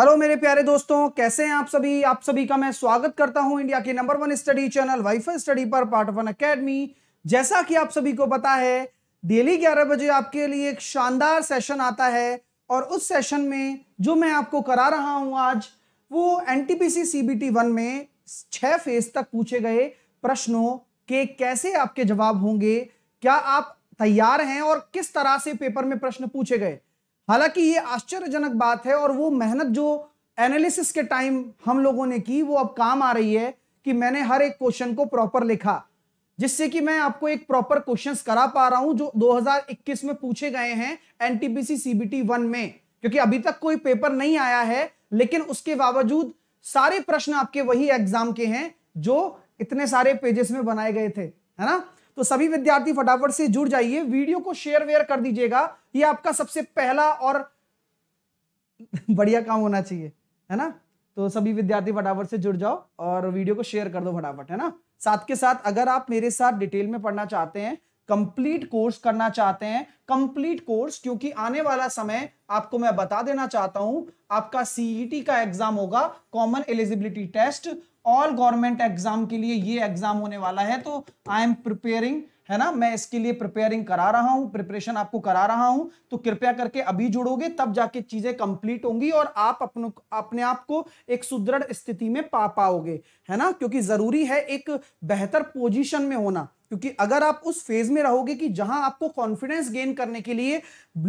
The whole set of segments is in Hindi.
हेलो मेरे प्यारे दोस्तों कैसे हैं आप सभी आप सभी का मैं स्वागत करता हूं इंडिया के number one study channel wifi study पर पार्ट वन एकेडमी जैसा कि आप सभी को पता है डेली 11 बजे आपके लिए एक शानदार सेशन आता है और उस सेशन में जो मैं आपको करा रहा हूं आज वो एनटीपीसी सीबीटी वन में छह फेज तक पूछे गए प्रश्नों के कैसे आपके जवाब होंगे क्या आप तैयार हैं और किस तरह से पेपर में प्रश्न पूछे गए हालांकि ये आश्चर्यजनक बात है और वो मेहनत जो एनालिसिस के टाइम हम लोगों ने की वो अब काम आ रही है कि मैंने हर एक क्वेश्चन को प्रॉपर लिखा जिससे कि मैं आपको एक प्रॉपर क्वेश्चंस करा पा रहा हूं जो 2021 में पूछे गए हैं एनटीपीसी सीबीटी वन में क्योंकि अभी तक कोई पेपर नहीं आया है लेकिन उसके बावजूद सारे प्रश्न आपके वही एग्जाम के हैं जो इतने सारे पेजेस में बनाए गए थे है ना तो सभी विद्यार्थी फटाफट से जुड़ जाइए वीडियो को शेयर वेयर कर दीजिएगा ये आपका सबसे पहला और बढ़िया काम होना चाहिए है ना तो सभी विद्यार्थी फटाफट से जुड़ जाओ और वीडियो को शेयर कर दो फटाफट है ना साथ के साथ अगर आप मेरे साथ डिटेल में पढ़ना चाहते हैं कंप्लीट कोर्स करना चाहते हैं कंप्लीट कोर्स क्योंकि आने वाला समय आपको मैं बता देना चाहता हूं आपका सीईटी e का एग्जाम होगा common eligibility test all government exam के लिए ये एग्जाम होने वाला है तो आई एम प्रिपेयरिंग है ना मैं इसके लिए प्रिपेयरिंग करा रहा हूं प्रिपरेशन आपको करा रहा हूं तो कृपया करके अभी जुड़ोगे तब जाके चीजें कंप्लीट होंगी और आप अपने अपने आप को एक सुदृढ़ स्थिति में पा पाओगे है ना क्योंकि जरूरी है एक बेहतर पोजीशन में होना क्योंकि अगर आप उस फेज में रहोगे कि जहां आपको कॉन्फिडेंस गेन करने के लिए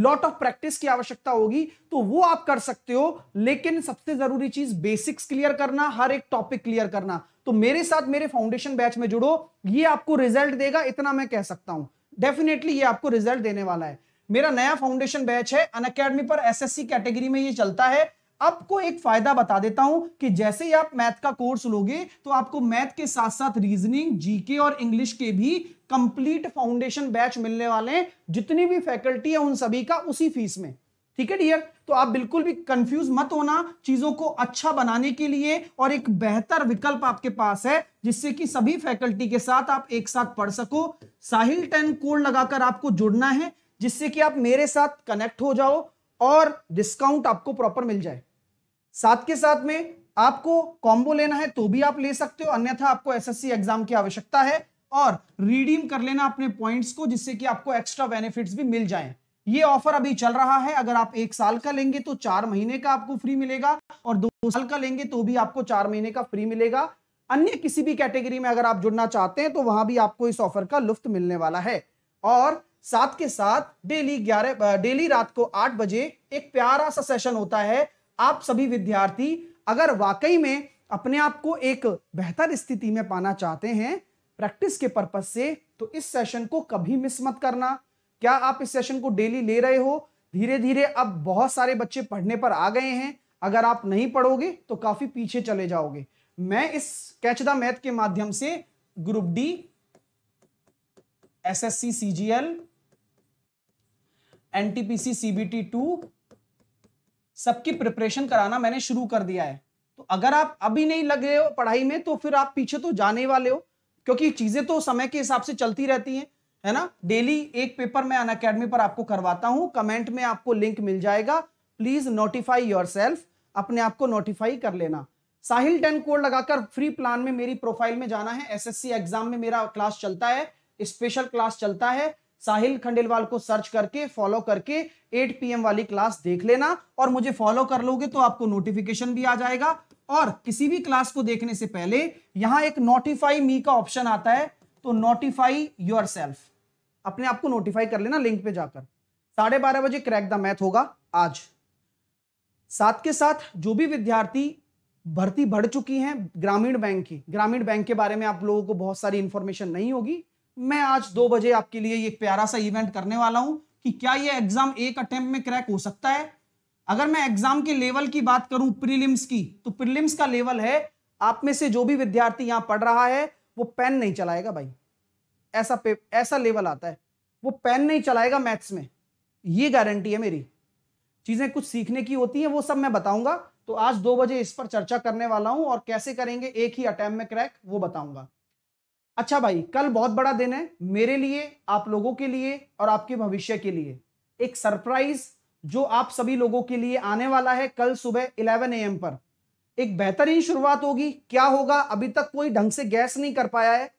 लॉट ऑफ प्रैक्टिस की आवश्यकता होगी तो वो आप कर सकते हो लेकिन सबसे जरूरी चीज बेसिक्स क्लियर करना हर एक टॉपिक क्लियर करना तो मेरे साथ मेरे फाउंडेशन बैच में जुड़ो ये आपको रिजल्ट देगा इतना मैं कह सकता हूं डेफिनेटली ये आपको रिजल्ट देने वाला है मेरा नया फाउंडेशन बैच है अन पर एसएससी कैटेगरी में ये चलता है आपको एक फायदा बता देता हूं कि जैसे ही आप मैथ का कोर्स लोगे तो आपको मैथ के साथ साथ रीजनिंग जीके और इंग्लिश के भी कंप्लीट फाउंडेशन बैच मिलने वाले हैं जितनी भी फैकल्टी है उन सभी का उसी फीस में ठीक है डियर तो आप बिल्कुल भी कंफ्यूज मत होना चीजों को अच्छा बनाने के लिए और एक बेहतर विकल्प आपके पास है जिससे कि सभी फैकल्टी के साथ आप एक साथ पढ़ सको साहिल टेन कोड लगाकर आपको जुड़ना है जिससे कि आप मेरे साथ कनेक्ट हो जाओ और डिस्काउंट आपको प्रॉपर मिल जाए साथ के साथ में आपको कॉम्बो लेना है तो भी आप ले सकते हो अन्यथा आपको एसएससी एग्जाम की आवश्यकता है और रिडीम कर लेना अपने पॉइंट्स को जिससे कि आपको एक्स्ट्रा बेनिफिट्स भी मिल जाएं ये ऑफर अभी चल रहा है अगर आप एक साल का लेंगे तो चार महीने का आपको फ्री मिलेगा और दो साल का लेंगे तो भी आपको चार महीने का फ्री मिलेगा अन्य किसी भी कैटेगरी में अगर आप जुड़ना चाहते हैं तो वहां भी आपको इस ऑफर का लुफ्त मिलने वाला है और साथ के साथ डेली ग्यारह डेली रात को आठ बजे एक प्यारा सा सेशन होता है आप सभी विद्यार्थी अगर वाकई में अपने आप को एक बेहतर स्थिति में पाना चाहते हैं प्रैक्टिस के पर्पज से तो इस सेशन को कभी मिस मत करना क्या आप इस सेशन को डेली ले रहे हो धीरे धीरे अब बहुत सारे बच्चे पढ़ने पर आ गए हैं अगर आप नहीं पढ़ोगे तो काफी पीछे चले जाओगे मैं इस कैच द मैथ के माध्यम से group D SSC CGL NTPC CBT two सबकी प्रिपरेशन कराना मैंने शुरू कर दिया है तो अगर आप अभी नहीं लग रहे हो पढ़ाई में तो फिर आप पीछे तो जाने वाले हो क्योंकि चीजें तो समय के हिसाब से चलती रहती हैं है ना डेली एक पेपर मैं अन अकेडमी पर आपको करवाता हूं कमेंट में आपको लिंक मिल जाएगा प्लीज नोटिफाई योर अपने आप को नोटिफाई कर लेना साहिल टेन कोड लगाकर फ्री प्लान में मेरी प्रोफाइल में जाना है एसएससी एग्जाम में मेरा क्लास चलता है स्पेशल क्लास चलता है साहिल खंडेलवाल को सर्च करके फॉलो करके 8 पीएम वाली क्लास देख लेना और मुझे फॉलो कर लोगे तो आपको नोटिफिकेशन भी आ जाएगा और किसी भी क्लास को देखने से पहले यहां एक नोटिफाई मी का ऑप्शन आता है तो नोटिफाई योर अपने आप को नोटिफाई कर लेना लिंक पे जाकर साढ़े बारह बजे क्रैक द मैथ होगा आज साथ के साथ जो भी विद्यार्थी भर्ती बढ़ चुकी हैं ग्रामीण बैंक की ग्रामीण बैंक के बारे में आप लोगों को बहुत सारी इंफॉर्मेशन नहीं होगी मैं आज दो बजे आपके लिए ये प्यारा सा इवेंट करने वाला हूं कि क्या ये एग्जाम एक अटेम्प्ट में क्रैक हो सकता है अगर मैं एग्जाम के लेवल की बात करूं प्रीलिम्स की तो प्रीलिम्स का लेवल है आप में से जो भी विद्यार्थी यहां पढ़ रहा है वो पेन नहीं चलाएगा भाई ऐसा पे, ऐसा लेवल आता है वो पेन नहीं चलाएगा मैथ्स में ये गारंटी है मेरी चीजें कुछ सीखने की होती है वो सब मैं बताऊंगा तो आज दो बजे इस पर चर्चा करने वाला हूं और कैसे करेंगे एक ही अटैम्प में क्रैक वो बताऊंगा अच्छा भाई कल बहुत बड़ा दिन है मेरे लिए आप लोगों के लिए और आपके भविष्य के लिए एक सरप्राइज जो आप सभी लोगों के लिए आने वाला है कल सुबह 11 एम पर एक बेहतरीन शुरुआत होगी क्या होगा अभी तक कोई ढंग से गैस नहीं कर पाया है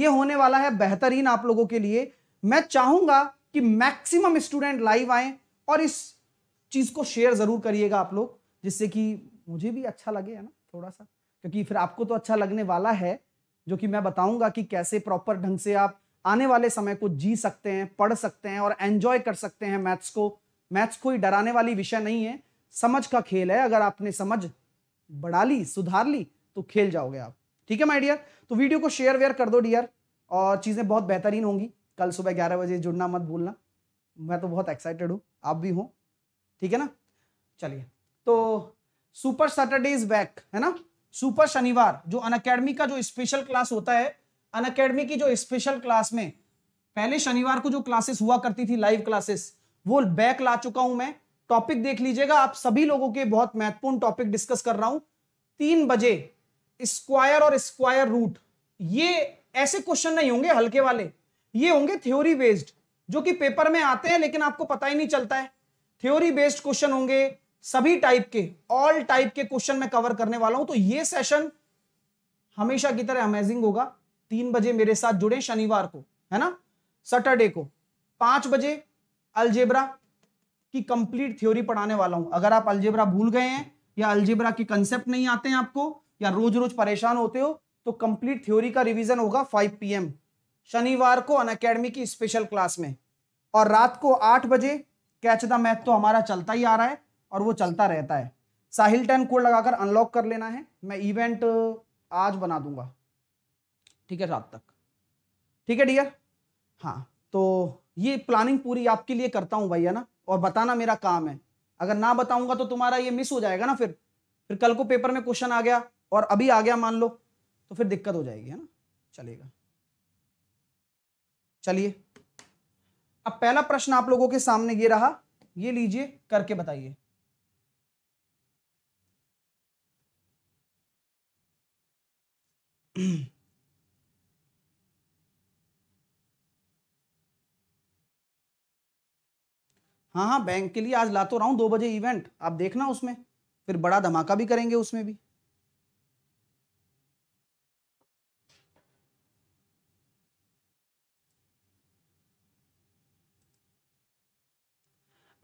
ये होने वाला है बेहतरीन आप लोगों के लिए मैं चाहूंगा कि मैक्सिमम स्टूडेंट लाइव आए और इस चीज को शेयर जरूर करिएगा आप लोग जिससे कि मुझे भी अच्छा लगे है ना थोड़ा सा क्योंकि फिर आपको तो अच्छा लगने वाला है जो कि मैं बताऊंगा कि कैसे प्रॉपर ढंग से आप आने वाले समय को जी सकते हैं पढ़ सकते हैं और एंजॉय कर सकते हैं मैथ्स को मैथ्स कोई डराने वाली विषय नहीं है समझ का खेल है अगर आपने समझ बढ़ा ली सुधार ली तो खेल जाओगे आप ठीक है माय डियर तो वीडियो को शेयर वेयर कर दो डियर और चीज़ें बहुत बेहतरीन होंगी कल सुबह ग्यारह बजे जुड़ना मत भूलना मैं तो बहुत एक्साइटेड हूँ आप भी हो ठीक है ना चलिए तो सुपर सैटरडे इज बैक है ना सुपर शनिवार जो अनकेडमी का जो स्पेशल क्लास होता है अनकेडमी की जो स्पेशल क्लास में पहले शनिवार को जो क्लासेस हुआ करती थी लाइव क्लासेस वो बैक ला चुका हूं मैं टॉपिक देख लीजिएगा आप सभी लोगों के बहुत महत्वपूर्ण टॉपिक डिस्कस कर रहा हूं तीन बजे स्क्वायर और स्क्वायर रूट ये ऐसे क्वेश्चन नहीं होंगे हल्के वाले ये होंगे थ्योरी बेस्ड जो कि पेपर में आते हैं लेकिन आपको पता ही नहीं चलता है थ्योरी बेस्ड क्वेश्चन होंगे सभी टाइप के ऑल टाइप के क्वेश्चन में कवर करने वाला हूं तो ये सेशन हमेशा की तरह अमेजिंग होगा तीन बजे मेरे साथ जुड़े शनिवार को है ना सैटरडे को पांच बजे अलजेब्रा की कंप्लीट थ्योरी पढ़ाने वाला हूं अगर आप अलजेब्रा भूल गए हैं या अलजेब्रा की कंसेप्ट नहीं आते हैं आपको या रोज रोज परेशान होते हो तो कंप्लीट थ्योरी का रिवीजन होगा 5 पीएम शनिवार को अन की स्पेशल क्लास में और रात को आठ बजे कैच द मैथ तो हमारा चलता ही आ रहा है और वो चलता रहता है साहिल टेन कोड लगाकर अनलॉक कर लेना है मैं इवेंट आज बना दूंगा ठीक है रात तक ठीक है डियर हाँ तो ये प्लानिंग पूरी आपके लिए करता हूँ भैया ना और बताना मेरा काम है अगर ना बताऊंगा तो तुम्हारा ये मिस हो जाएगा ना फिर फिर कल को पेपर में क्वेश्चन आ गया और अभी आ गया मान लो तो फिर दिक्कत हो जाएगी है ना चलेगा चलिए अब पहला प्रश्न आप लोगों के सामने ये रहा ये लीजिए करके बताइए हाँ हाँ बैंक के लिए आज ला तो रहा हूं दो बजे इवेंट आप देखना उसमें फिर बड़ा धमाका भी करेंगे उसमें भी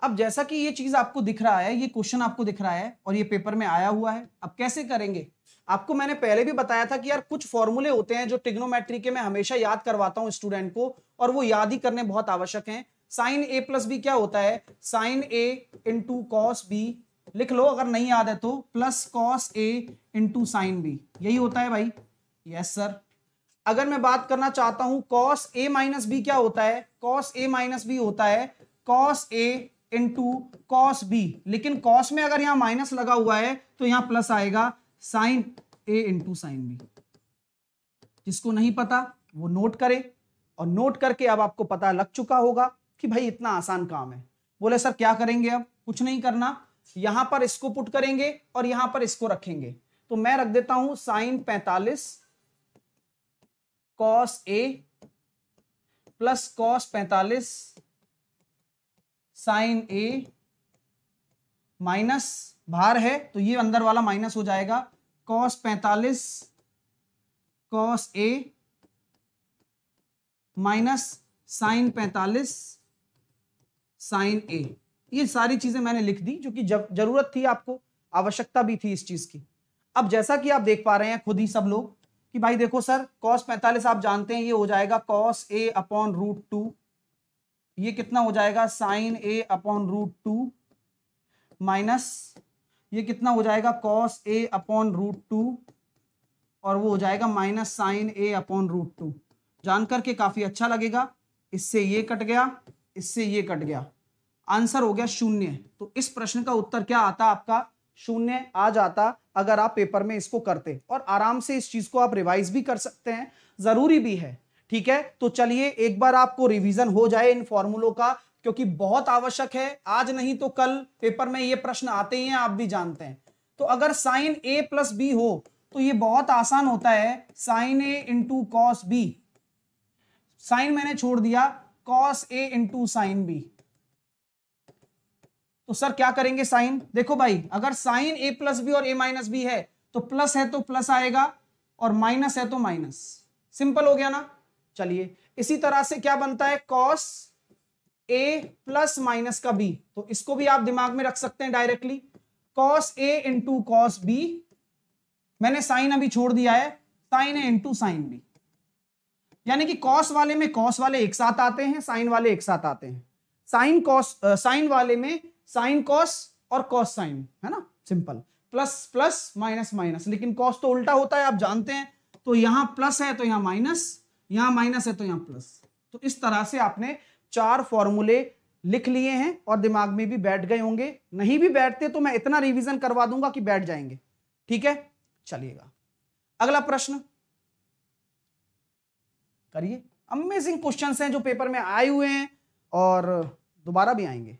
अब जैसा कि ये चीज आपको दिख रहा है ये क्वेश्चन आपको दिख रहा है और ये पेपर में आया हुआ है अब कैसे करेंगे आपको मैंने पहले भी बताया था कि यार कुछ फॉर्मूले होते हैं जो टिग्नोमेट्री के मैं हमेशा याद करवाता हूं स्टूडेंट को और वो याद ही करने बहुत आवश्यक हैं साइन ए प्लस बी क्या होता है sine A into cos B लिख लो अगर नहीं याद है तो plus cos A into sine B यही होता है भाई यस सर अगर मैं बात करना चाहता हूं कॉस ए माइनस बी क्या होता है कॉस ए माइनस बी होता है cos A into cos B लेकिन कॉस में अगर यहां माइनस लगा हुआ है तो यहां प्लस आएगा sine A into sine B जिसको नहीं पता वो नोट करे और नोट करके अब आपको पता लग चुका होगा कि भाई इतना आसान काम है बोले सर क्या करेंगे अब कुछ नहीं करना यहां पर इसको पुट करेंगे और यहां पर इसको रखेंगे तो मैं रख देता हूं साइन पैंतालीस कॉस ए प्लस कॉस पैंतालीस साइन ए माइनस भार है तो ये अंदर वाला माइनस हो जाएगा कॉस पैंतालीस कॉस ए माइनस साइन पैंतालीस साइन ए ये सारी चीजें मैंने लिख दी जो कि जरूरत थी आपको आवश्यकता भी थी इस चीज की अब जैसा कि आप देख पा रहे हैं खुद ही सब लोग कि भाई देखो सर कॉस पैंतालीस आप जानते हैं ये हो जाएगा cos A upon root two ये कितना हो जाएगा sine A upon root two minus ये कितना हो जाएगा cos A upon root two और वो हो जाएगा minus sine A upon root two जान करके काफी अच्छा लगेगा इससे ये कट गया इससे ये कट गया आंसर हो गया शून्य तो इस प्रश्न का उत्तर क्या आता आपका शून्य आ जाता अगर आप पेपर में इसको करते और आराम से इस चीज को आप रिवाइज भी कर सकते हैं जरूरी भी है ठीक है तो चलिए एक बार आपको रिवीजन हो जाए इन फॉर्मूलों का क्योंकि बहुत आवश्यक है आज नहीं तो कल पेपर में ये प्रश्न आते ही हैं आप भी जानते हैं तो अगर साइन ए प्लस बी हो तो ये बहुत आसान होता है sine A into cos B sine मैंने छोड़ दिया cos A into sine B तो सर क्या करेंगे साइन देखो भाई अगर साइन ए प्लस बी और ए माइनस बी है तो प्लस है तो प्लस आएगा और माइनस है तो माइनस सिंपल हो गया ना चलिए इसी तरह से क्या बनता है कॉस ए प्लस माइनस का बी तो इसको भी आप दिमाग में रख सकते हैं directly cos A into cos B मैंने साइन अभी छोड़ दिया है sine A into sine B यानी कि कॉस वाले में कॉस वाले एक साथ आते हैं साइन वाले एक साथ आते हैं साइन कॉस साइन वाले में साइन कॉस और कॉस साइन है ना simple plus plus minus minus लेकिन कॉस तो उल्टा होता है आप जानते हैं तो यहां प्लस है तो यहां माइनस यहां माइनस है तो यहां प्लस तो इस तरह से आपने चार फॉर्मूले लिख लिए हैं और दिमाग में भी बैठ गए होंगे नहीं भी बैठते तो मैं इतना रिवीजन करवा दूंगा कि बैठ जाएंगे ठीक है चलिएगा अगला प्रश्न करिए अमेजिंग क्वेश्चन हैं जो पेपर में आए हुए हैं और दोबारा भी आएंगे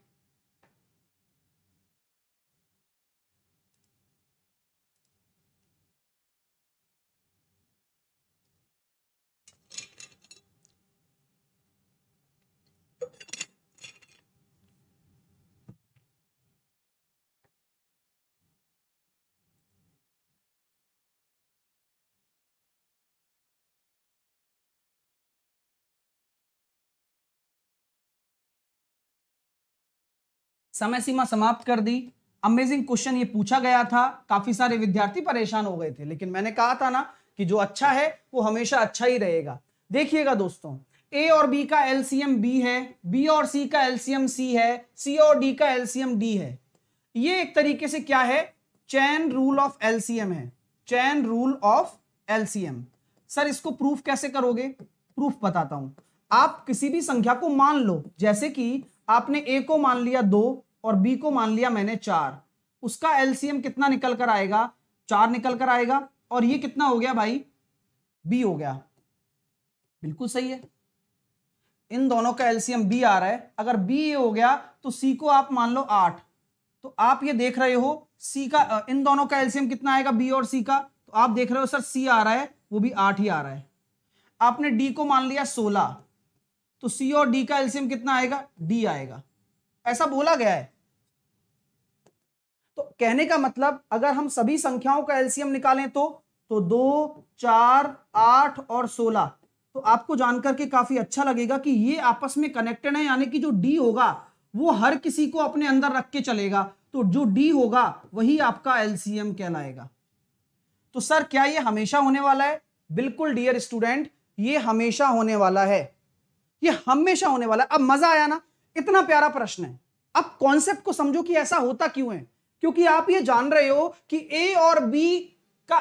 समय सीमा समाप्त कर दी अमेजिंग क्वेश्चन ये पूछा गया था काफी सारे विद्यार्थी परेशान हो गए थे लेकिन मैंने कहा था ना कि जो अच्छा है वो हमेशा अच्छा ही रहेगा देखिएगा दोस्तों ए और बी का एलसीएम बी है बी और सी का एलसीएम सी है सी और डी का एलसीएम डी है ये एक तरीके से क्या है चैन रूल ऑफ एलसीएम है chain rule of LCM sir इसको प्रूफ कैसे करोगे प्रूफ बताता हूं आप किसी भी संख्या को मान लो जैसे कि आपने ए को मान लिया दो और बी को मान लिया मैंने चार उसका एलसीएम कितना निकल कर आएगा चार निकल कर आएगा और ये कितना हो गया भाई बी हो गया बिल्कुल सही है इन दोनों का एलसीएम बी आ रहा है अगर बी ये हो गया तो सी को आप मान लो आठ तो आप ये देख रहे हो सी का इन दोनों का एलसीएम कितना आएगा बी और सी का तो आप देख रहे हो सर सी आ रहा है वो भी आठ ही आ रहा है आपने डी को मान लिया सोलह तो सी और डी का एलसीएम कितना आएगा डी आएगा ऐसा बोला गया है कहने का मतलब अगर हम सभी संख्याओं का एलसीएम निकालें तो तो दो चार आठ और सोलह तो आपको जानकर के काफी अच्छा लगेगा कि ये आपस में कनेक्टेड है यानी कि जो डी होगा वो हर किसी को अपने अंदर रख के चलेगा तो जो डी होगा वही आपका एलसीएम कहलाएगा तो सर क्या ये हमेशा होने वाला है बिल्कुल डियर स्टूडेंट ये हमेशा होने वाला है ये हमेशा होने वाला है अब मजा आया ना इतना प्यारा प्रश्न है अब कॉन्सेप्ट को समझो कि ऐसा होता क्यों है क्योंकि आप ये जान रहे हो कि ए और बी का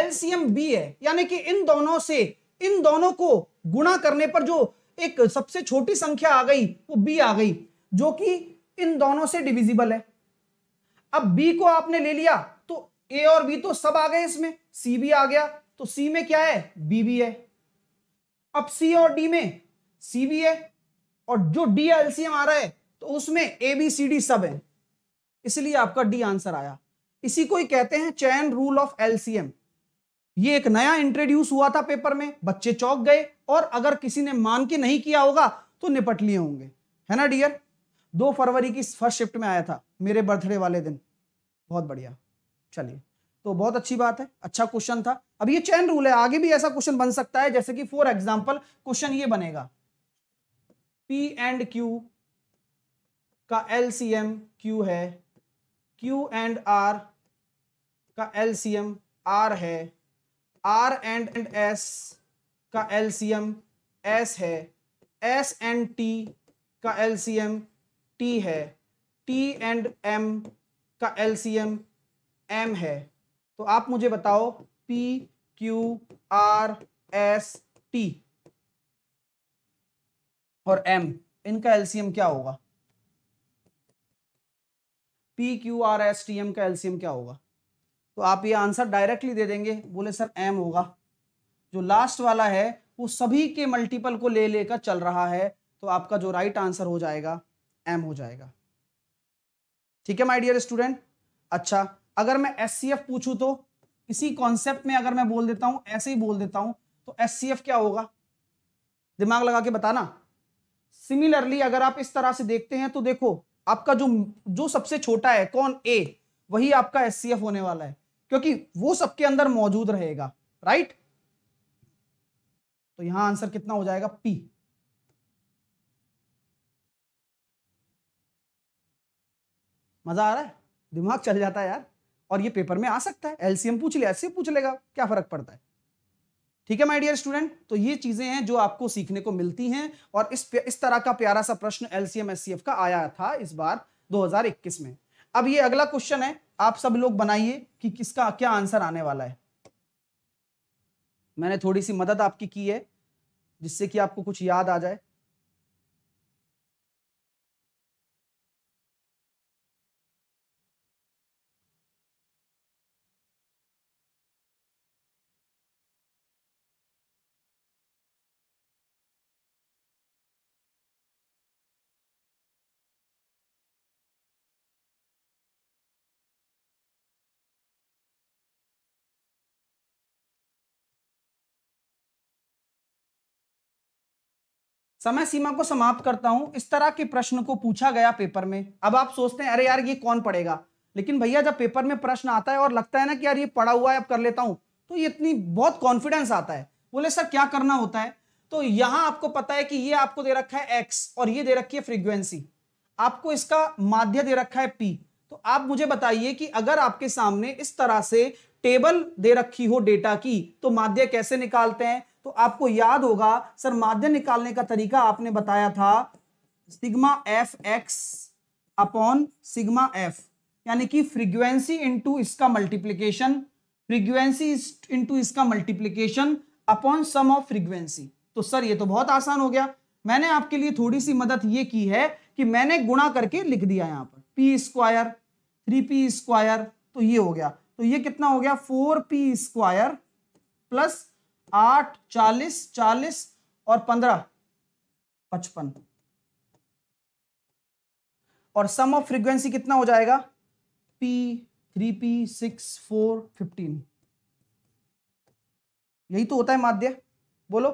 एलसीएम बी है यानी कि इन दोनों से इन दोनों को गुणा करने पर जो एक सबसे छोटी संख्या आ गई वो बी आ गई जो कि इन दोनों से डिविजिबल है अब बी को आपने ले लिया तो ए और बी तो सब आ गए इसमें सी भी आ गया तो सी में क्या है बी भी है अब सी और डी में सी भी है और जो डी एलसीएम आ रहा है तो उसमें ए बी सी डी सब है इसलिए आपका डी आंसर आया इसी को ही कहते हैं चैन रूल ऑफ एलसीएम ये एक नया इंट्रोड्यूस हुआ था पेपर में बच्चे चौक गए और अगर किसी ने मान के नहीं किया होगा तो निपट लिए होंगे है ना डियर दो फरवरी की फर्स्ट शिफ्ट में आया था मेरे बर्थडे वाले दिन बहुत बढ़िया चलिए तो बहुत अच्छी बात है अच्छा क्वेश्चन था अब ये चैन रूल है आगे भी ऐसा क्वेश्चन बन सकता है जैसे कि फॉर एग्जाम्पल क्वेश्चन ये बनेगा पी एंड क्यू का एम क्यू है क्यू एंड आर का एलसीएम आर है आर एंड एंड एस का एलसीएम एस है एस एंड टी का एलसीएम टी है टी एंड एम का एलसीएम एम है तो आप मुझे बताओ P Q R S T और एम इनका एलसीएम क्या होगा P Q R S T M का एलसीएम क्या होगा तो आप ये आंसर डायरेक्टली दे देंगे बोले सर एम होगा जो लास्ट वाला है वो सभी के मल्टीपल को ले लेकर चल रहा है तो आपका जो राइट आंसर हो जाएगा एम हो जाएगा ठीक है माय डियर स्टूडेंट अच्छा अगर मैं एस सी एफ पूछू तो इसी कॉन्सेप्ट में अगर मैं बोल देता हूं ऐसे ही बोल देता हूं तो एस सी एफ क्या होगा दिमाग लगा के बताना सिमिलरली अगर आप इस तरह से देखते हैं तो देखो आपका जो जो सबसे छोटा है कौन ए वही आपका एस होने वाला है क्योंकि वो सबके अंदर मौजूद रहेगा राइट तो यहां आंसर कितना हो जाएगा पी मजा आ रहा है दिमाग चल जाता है यार और ये पेपर में आ सकता है एलसीएम पूछ लिया ऐसे पूछ लेगा क्या फर्क पड़ता है ठीक है माय डियर स्टूडेंट तो ये चीजें हैं जो आपको सीखने को मिलती हैं और इस इस तरह का प्यारा सा प्रश्न एलसीएम एससीएफ का आया था इस बार 2021 में अब ये अगला क्वेश्चन है आप सब लोग बनाइए कि किसका क्या आंसर आने वाला है मैंने थोड़ी सी मदद आपकी की है जिससे कि आपको कुछ याद आ जाए समय सीमा को समाप्त करता हूं इस तरह के प्रश्न को पूछा गया पेपर में अब आप सोचते हैं अरे यार ये कौन पढ़ेगा लेकिन भैया जब पेपर में प्रश्न आता है और लगता है ना कि यार ये पढ़ा हुआ है अब कर लेता हूं तो ये इतनी बहुत कॉन्फिडेंस आता है बोले सर क्या करना होता है तो यहां आपको पता है कि ये आपको दे रखा है एक्स और ये दे रखी है फ्रीक्वेंसी आपको इसका माध्य दे रखा है पी तो आप मुझे बताइए कि अगर आपके सामने इस तरह से टेबल दे रखी हो डेटा की तो माध्य कैसे निकालते हैं तो आपको याद होगा सर माध्यम निकालने का तरीका आपने बताया था sigma f x upon sigma f यानी कि फ्रीक्वेंसी इनटू इसका मल्टीप्लीकेशन फ्रीक्वेंसी इनटू इसका multiplication upon sum of frequency तो सर ये तो बहुत आसान हो गया मैंने आपके लिए थोड़ी सी मदद ये की है कि मैंने गुणा करके लिख दिया यहां पर P square three P square तो ये हो गया तो ये कितना हो गया फोर पी स्क्वायर प्लस आठ चालीस चालीस और पंद्रह पचपन और सम ऑफ फ्रीक्वेंसी कितना हो जाएगा P three P six four fifteen यही तो होता है माध्य बोलो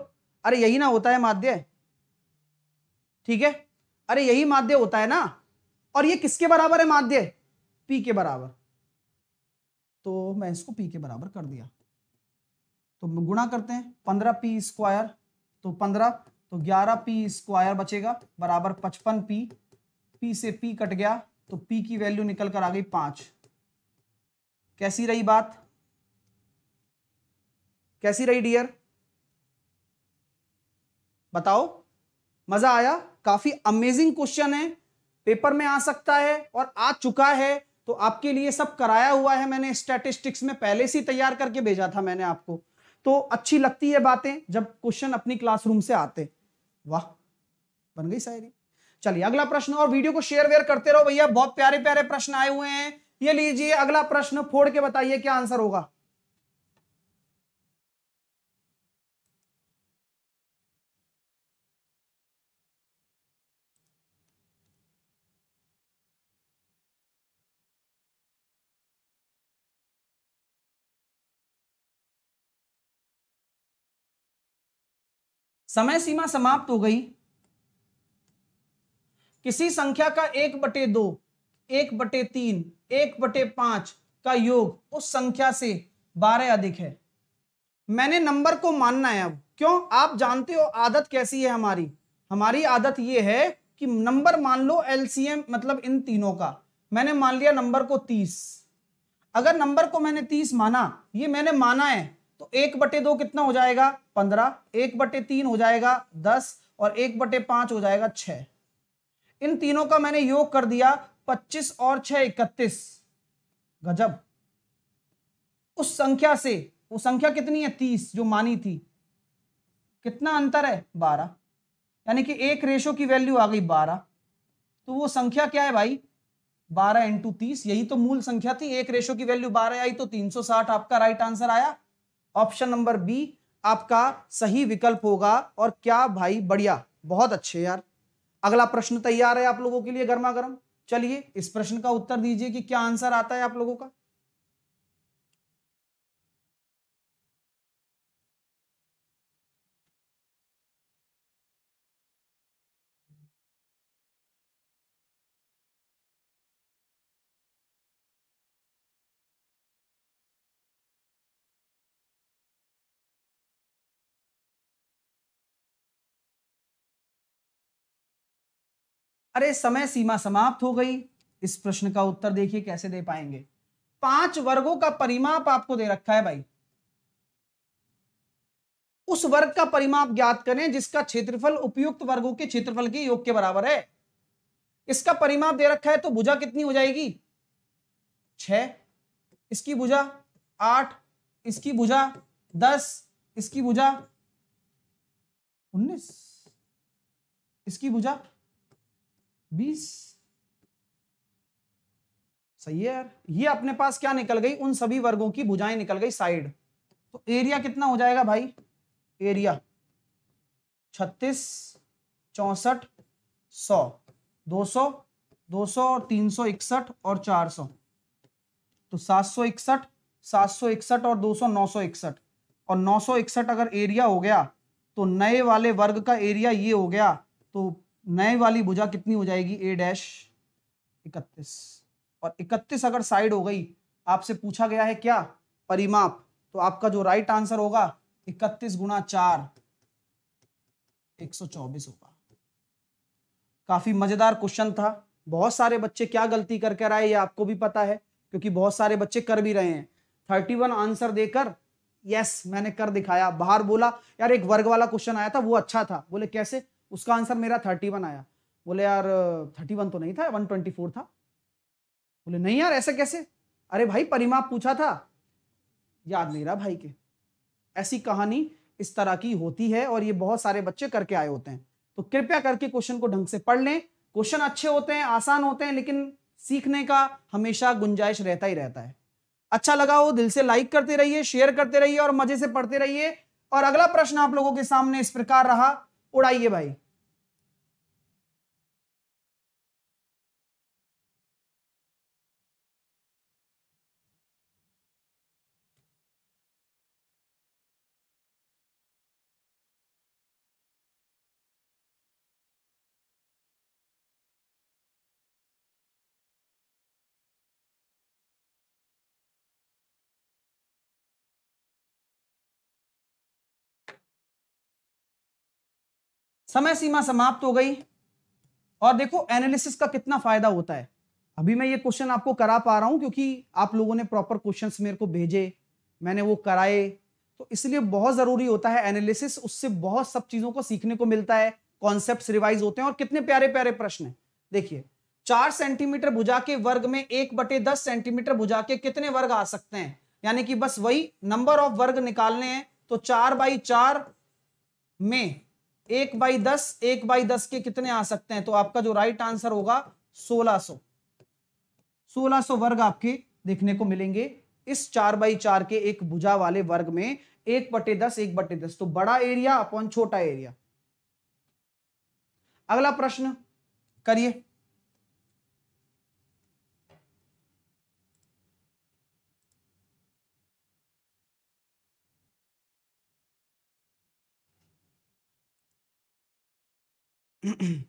अरे यही ना होता है माध्य ठीक है अरे यही माध्य होता है ना और ये किसके बराबर है माध्य पी के बराबर तो मैं इसको पी के बराबर कर दिया तो गुणा करते हैं पंद्रह पी स्क्वायर तो पंद्रह तो ग्यारह पी स्क्वायर बचेगा बराबर पचपन पी पी से पी कट गया तो पी की वैल्यू निकल कर आ गई पांच कैसी रही बात कैसी रही डियर बताओ मजा आया काफी अमेजिंग क्वेश्चन है पेपर में आ सकता है और आ चुका है तो आपके लिए सब कराया हुआ है मैंने स्टैटिस्टिक्स में पहले से तैयार करके भेजा था मैंने आपको तो अच्छी लगती है बातें जब क्वेश्चन अपनी क्लासरूम से आते वाह बन गई शायरी चलिए अगला प्रश्न और वीडियो को शेयर वेयर करते रहो भैया बहुत प्यारे प्यारे प्रश्न आए हुए हैं ये लीजिए अगला प्रश्न फोड़ के बताइए क्या आंसर होगा समय सीमा समाप्त हो गई किसी संख्या का एक बटे दो एक बटे तीन एक बटे पांच का योग उस संख्या से बारह अधिक है मैंने नंबर को मानना है अब क्यों आप जानते हो आदत कैसी है हमारी हमारी आदत यह है कि नंबर मान लो एलसीएम मतलब इन तीनों का मैंने मान लिया नंबर को तीस अगर नंबर को मैंने तीस माना ये मैंने माना है तो एक बटे दो कितना हो जाएगा पंद्रह एक बटे तीन हो जाएगा दस और एक बटे पांच हो जाएगा छ इन तीनों का मैंने योग कर दिया पच्चीस और छ इकतीस गजब उस संख्या से वो संख्या कितनी है तीस जो मानी थी कितना अंतर है बारह यानी कि एक रेशो की वैल्यू आ गई बारह तो वो संख्या क्या है भाई बारह इंटू तीस यही तो मूल संख्या थी एक रेशो की वैल्यू बारह आई तो तीन सौ साठ आपका राइट आंसर आया ऑप्शन नंबर बी आपका सही विकल्प होगा और क्या भाई बढ़िया बहुत अच्छे यार अगला प्रश्न तैयार है आप लोगों के लिए गर्मा गर्म चलिए इस प्रश्न का उत्तर दीजिए कि क्या आंसर आता है आप लोगों का अरे समय सीमा समाप्त हो गई इस प्रश्न का उत्तर देखिए कैसे दे पाएंगे पांच वर्गों का परिमाप आपको दे रखा है भाई उस वर्ग का परिमाप ज्ञात करें जिसका क्षेत्रफल उपयुक्त वर्गों के क्षेत्रफल के योग के बराबर है इसका परिमाप दे रखा है तो भुजा कितनी हो जाएगी छ इसकी भुजा आठ इसकी भुजा दस इसकी भुजा उन्नीस इसकी भुजा बीस सही है यार ये अपने पास क्या निकल गई उन सभी वर्गों की भुजाएं निकल गई साइड तो एरिया कितना हो जाएगा भाई एरिया छत्तीस चौसठ सौ दो सौ दो सौ और तीन सौ इकसठ और चार सौ तो सात सौ इकसठ सात सौ इकसठ और दो सौ नौ सौ इकसठ और नौ सौ इकसठ अगर एरिया हो गया तो नए वाले वर्ग का एरिया ये हो गया तो नए वाली भुजा कितनी हो जाएगी ए डैश इकतीस और इकतीस अगर साइड हो गई आपसे पूछा गया है क्या परिमाप तो आपका जो राइट आंसर होगा इकतीस गुना चार एक सौ चौबीस होगा काफी मजेदार क्वेश्चन था बहुत सारे बच्चे क्या गलती कर कर आए ये आपको भी पता है क्योंकि बहुत सारे बच्चे कर भी रहे हैं थर्टी वन आंसर देकर यस मैंने कर दिखाया बाहर बोला यार एक वर्ग वाला क्वेश्चन आया था वो अच्छा था बोले कैसे उसका आंसर मेरा थर्टी वन आया बोले यार थर्टी वन तो नहीं था वन ट्वेंटी फोर था बोले नहीं यार ऐसे कैसे अरे भाई परिमाप पूछा था याद नहीं रहा भाई के ऐसी कहानी इस तरह की होती है और ये बहुत सारे बच्चे करके आए होते हैं तो कृपया करके क्वेश्चन को ढंग से पढ़ लें क्वेश्चन अच्छे होते हैं आसान होते हैं लेकिन सीखने का हमेशा गुंजाइश रहता ही रहता है अच्छा लगा हो दिल से लाइक करते रहिए शेयर करते रहिए और मजे से पढ़ते रहिए और अगला प्रश्न आप लोगों के सामने इस प्रकार रहा उड़ाइए भाई समय सीमा समाप्त हो गई और देखो एनालिसिस का कितना फायदा होता है अभी मैं ये क्वेश्चन आपको करा पा रहा हूं क्योंकि आप लोगों ने प्रॉपर क्वेश्चंस मेरे को भेजे मैंने वो कराए तो इसलिए बहुत जरूरी होता है एनालिसिस उससे बहुत सब चीजों को सीखने को मिलता है कॉन्सेप्ट रिवाइज होते हैं और कितने प्यारे प्यारे प्रश्न है देखिए चार सेंटीमीटर भुजा के वर्ग में एक बटे दस सेंटीमीटर भुजा के कितने वर्ग आ सकते हैं यानी कि बस वही नंबर ऑफ वर्ग निकालने हैं तो चार बाई चार में एक बाई दस एक बाई दस के कितने आ सकते हैं तो आपका जो राइट आंसर होगा सोलह सो सोलह सो वर्ग आपके देखने को मिलेंगे इस चार बाई चार के एक भुजा वाले वर्ग में एक बटे दस एक बटे दस तो बड़ा एरिया अपॉन छोटा एरिया अगला प्रश्न करिए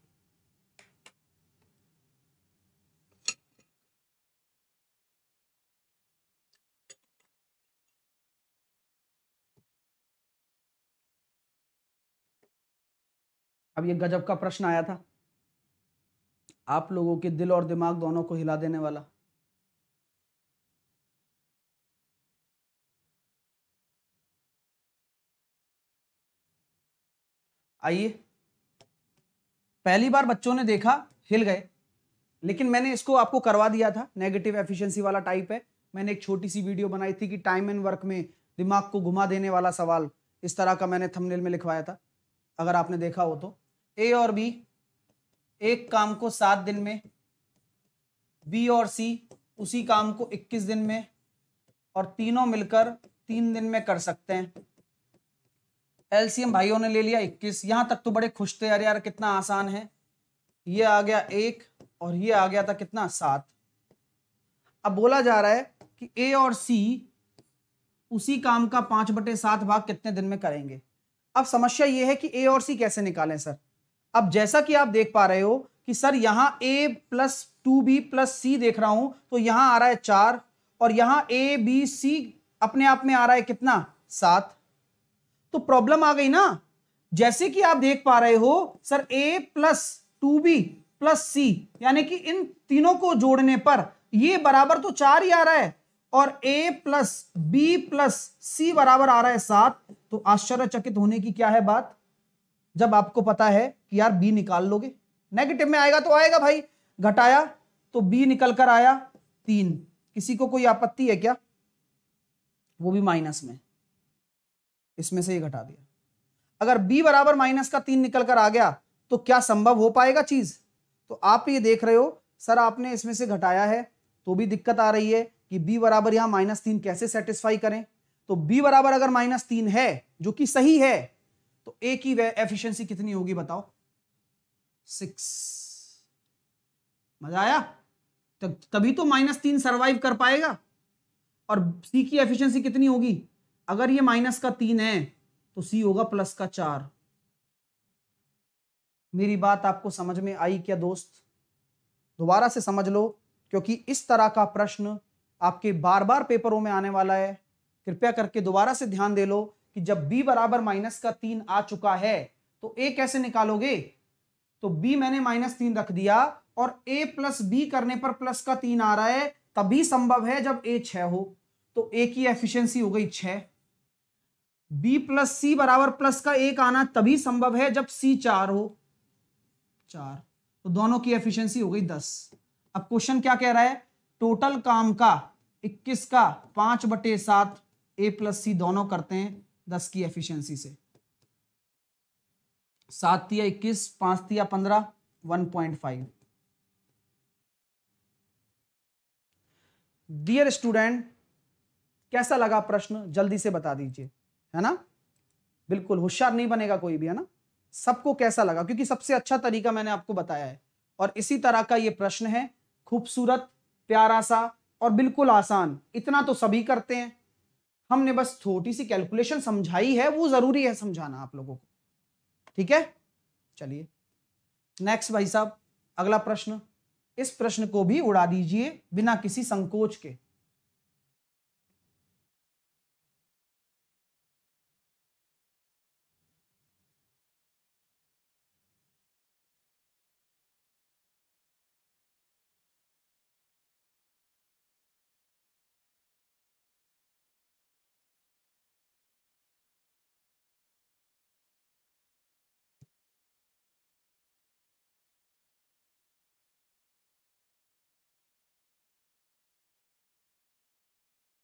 अब ये गजब का प्रश्न आया था आप लोगों के दिल और दिमाग दोनों को हिला देने वाला आइए पहली बार बच्चों ने देखा हिल गए लेकिन मैंने इसको आपको करवा दिया था नेगेटिव एफिशिएंसी वाला टाइप है मैंने एक छोटी सी वीडियो बनाई थी कि टाइम एंड वर्क में दिमाग को घुमा देने वाला सवाल इस तरह का मैंने थंबनेल में लिखवाया था अगर आपने देखा हो तो ए और बी एक काम को सात दिन में बी और सी उसी काम को इक्कीस दिन में और तीनों मिलकर तीन दिन में कर सकते हैं एलसीएम भाइयों ने ले लिया 21 यहां तक तो बड़े खुश थे अरे यार कितना आसान है ये आ गया एक और ये आ गया था कितना सात अब बोला जा रहा है कि ए और सी उसी काम का पांच बटे सात भाग कितने दिन में करेंगे अब समस्या ये है कि ए और सी कैसे निकालें सर अब जैसा कि आप देख पा रहे हो कि सर यहां A plus two B plus C देख रहा हूं तो यहां आ रहा है चार और यहां ए बी सी अपने आप में आ रहा है कितना सात तो प्रॉब्लम आ गई ना जैसे कि आप देख पा रहे हो sir A plus two B plus C यानी कि इन तीनों को जोड़ने पर ये बराबर तो चार ही आ रहा है और A plus B plus C बराबर आ रहा है सात तो आश्चर्यचकित होने की क्या है बात जब आपको पता है कि यार बी निकाल लोगे नेगेटिव में आएगा तो आएगा भाई घटाया तो बी निकल कर आया तीन किसी को कोई आपत्ति है क्या वो भी माइनस में इसमें से ये घटा दिया अगर बी बराबर माइनस का तीन निकल कर आ गया तो क्या संभव हो पाएगा चीज तो आप ये देख रहे हो सर आपने इसमें से घटाया है तो भी दिक्कत आ रही है कि बी बराबर यहां माइनस तीन कैसे सेटिस्फाई करें तो बी बराबर अगर माइनस तीन है जो कि सही है तो ए की एफिशिएंसी कितनी होगी बताओ सिक्स मजा आया तभी तो माइनस तीन सर्वाइव कर पाएगा और सी की एफिशिएंसी कितनी होगी अगर ये माइनस का तीन है तो सी होगा प्लस का चार मेरी बात आपको समझ में आई क्या दोस्त दोबारा से समझ लो क्योंकि इस तरह का प्रश्न आपके बार बार पेपरों में आने वाला है कृपया करके दोबारा से ध्यान दे लो कि जब b बराबर माइनस का तीन आ चुका है तो a कैसे निकालोगे तो b मैंने माइनस तीन रख दिया और a प्लस बी करने पर प्लस का तीन आ रहा है तभी संभव है जब a छ हो तो a की एफिशिएंसी हो गई छह बी प्लस सी बराबर प्लस का एक आना तभी संभव है जब सी चार हो चार तो दोनों की एफिशिएंसी हो गई दस अब क्वेश्चन क्या कह रहा है टोटल काम का इक्कीस का पांच बटे सात ए प्लस सी दोनों करते हैं दस की एफिशिएंसी से सात या इक्कीस पांच या पंद्रह one point five dear student कैसा लगा प्रश्न जल्दी से बता दीजिए है ना बिल्कुल होशियार नहीं बनेगा कोई भी है ना सबको कैसा लगा क्योंकि सबसे अच्छा तरीका मैंने आपको बताया है और इसी तरह का ये प्रश्न है खूबसूरत प्यारा सा और बिल्कुल आसान इतना तो सभी करते हैं हमने बस छोटी सी कैलकुलेशन समझाई है वो जरूरी है समझाना आप लोगों को ठीक है चलिए नेक्स्ट भाई साहब अगला प्रश्न इस प्रश्न को भी उड़ा दीजिए बिना किसी संकोच के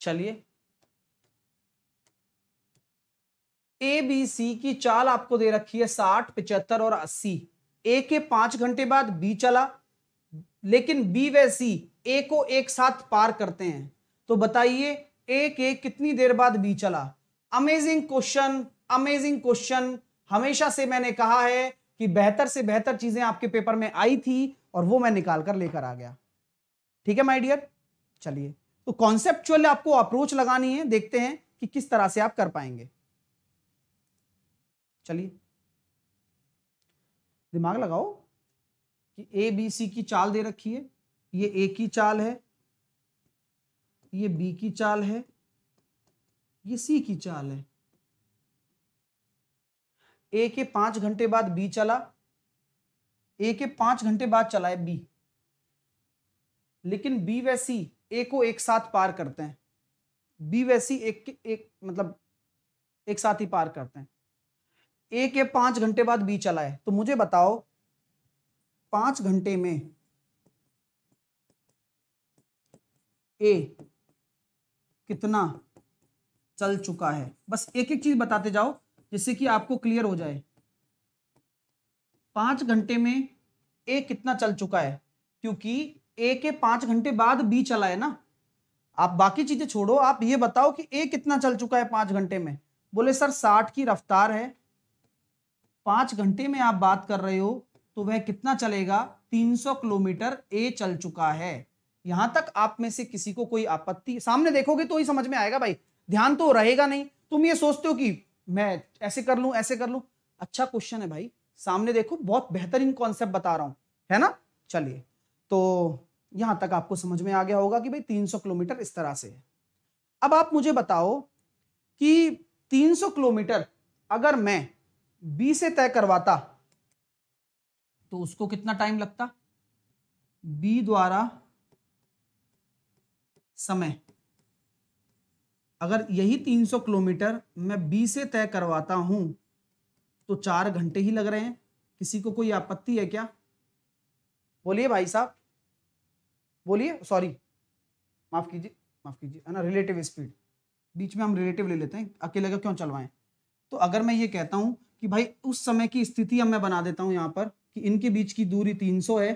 चलिए ए बी सी की चाल आपको दे रखी है साठ पिचहत्तर और अस्सी ए के पांच घंटे बाद बी चला लेकिन बी व सी ए को एक साथ पार करते हैं तो बताइए ए के कितनी देर बाद बी चला अमेजिंग क्वेश्चन अमेजिंग क्वेश्चन हमेशा से मैंने कहा है कि बेहतर से बेहतर चीजें आपके पेपर में आई थी और वो मैं निकाल कर लेकर आ गया ठीक है माय डियर चलिए तो कॉन्सेप्चुअल आपको अप्रोच लगानी है देखते हैं कि किस तरह से आप कर पाएंगे चलिए दिमाग लगाओ कि ए बी सी की चाल दे रखी है ये ए की चाल है ये बी की चाल है ये सी की चाल है ए के पांच घंटे बाद बी चला ए के पांच घंटे बाद चला है बी लेकिन बी व सी ए को एक साथ पार करते हैं बी वैसी एक एक मतलब एक साथ ही पार करते हैं ए के पांच घंटे बाद बी चला है तो मुझे बताओ पांच घंटे में ए कितना चल चुका है बस एक एक चीज बताते जाओ जिससे कि आपको क्लियर हो जाए पांच घंटे में ए कितना चल चुका है क्योंकि ए के पांच घंटे बाद बी चला है ना आप बाकी चीजें छोड़ो आप ये बताओ कि ए कितना चल चुका है पांच घंटे में बोले सर साठ की रफ्तार है पांच घंटे में आप बात कर रहे हो तो वह कितना चलेगा तीन सौ किलोमीटर ए चल चुका है यहां तक आप में से किसी को कोई आपत्ति सामने देखोगे तो ही समझ में आएगा भाई ध्यान तो रहेगा नहीं तुम ये सोचते हो कि मैं ऐसे कर लू ऐसे कर लू अच्छा क्वेश्चन है भाई सामने देखो बहुत बेहतरीन कॉन्सेप्ट बता रहा हूं है ना चलिए तो यहां तक आपको समझ में आ गया होगा कि भाई 300 किलोमीटर इस तरह से है अब आप मुझे बताओ कि 300 किलोमीटर अगर मैं बी से तय करवाता तो उसको कितना टाइम लगता बी द्वारा समय अगर यही 300 किलोमीटर मैं बी से तय करवाता हूं तो चार घंटे ही लग रहे हैं किसी को कोई आपत्ति है क्या बोलिए भाई साहब बोलिए सॉरी माफ़ कीजिए माफ़ कीजिए है ना रिलेटिव स्पीड बीच में हम रिलेटिव ले लेते हैं अकेले का क्यों चलवाएं तो अगर मैं ये कहता हूं कि भाई उस समय की स्थिति अब मैं बना देता हूं यहां पर कि इनके बीच की दूरी 300 है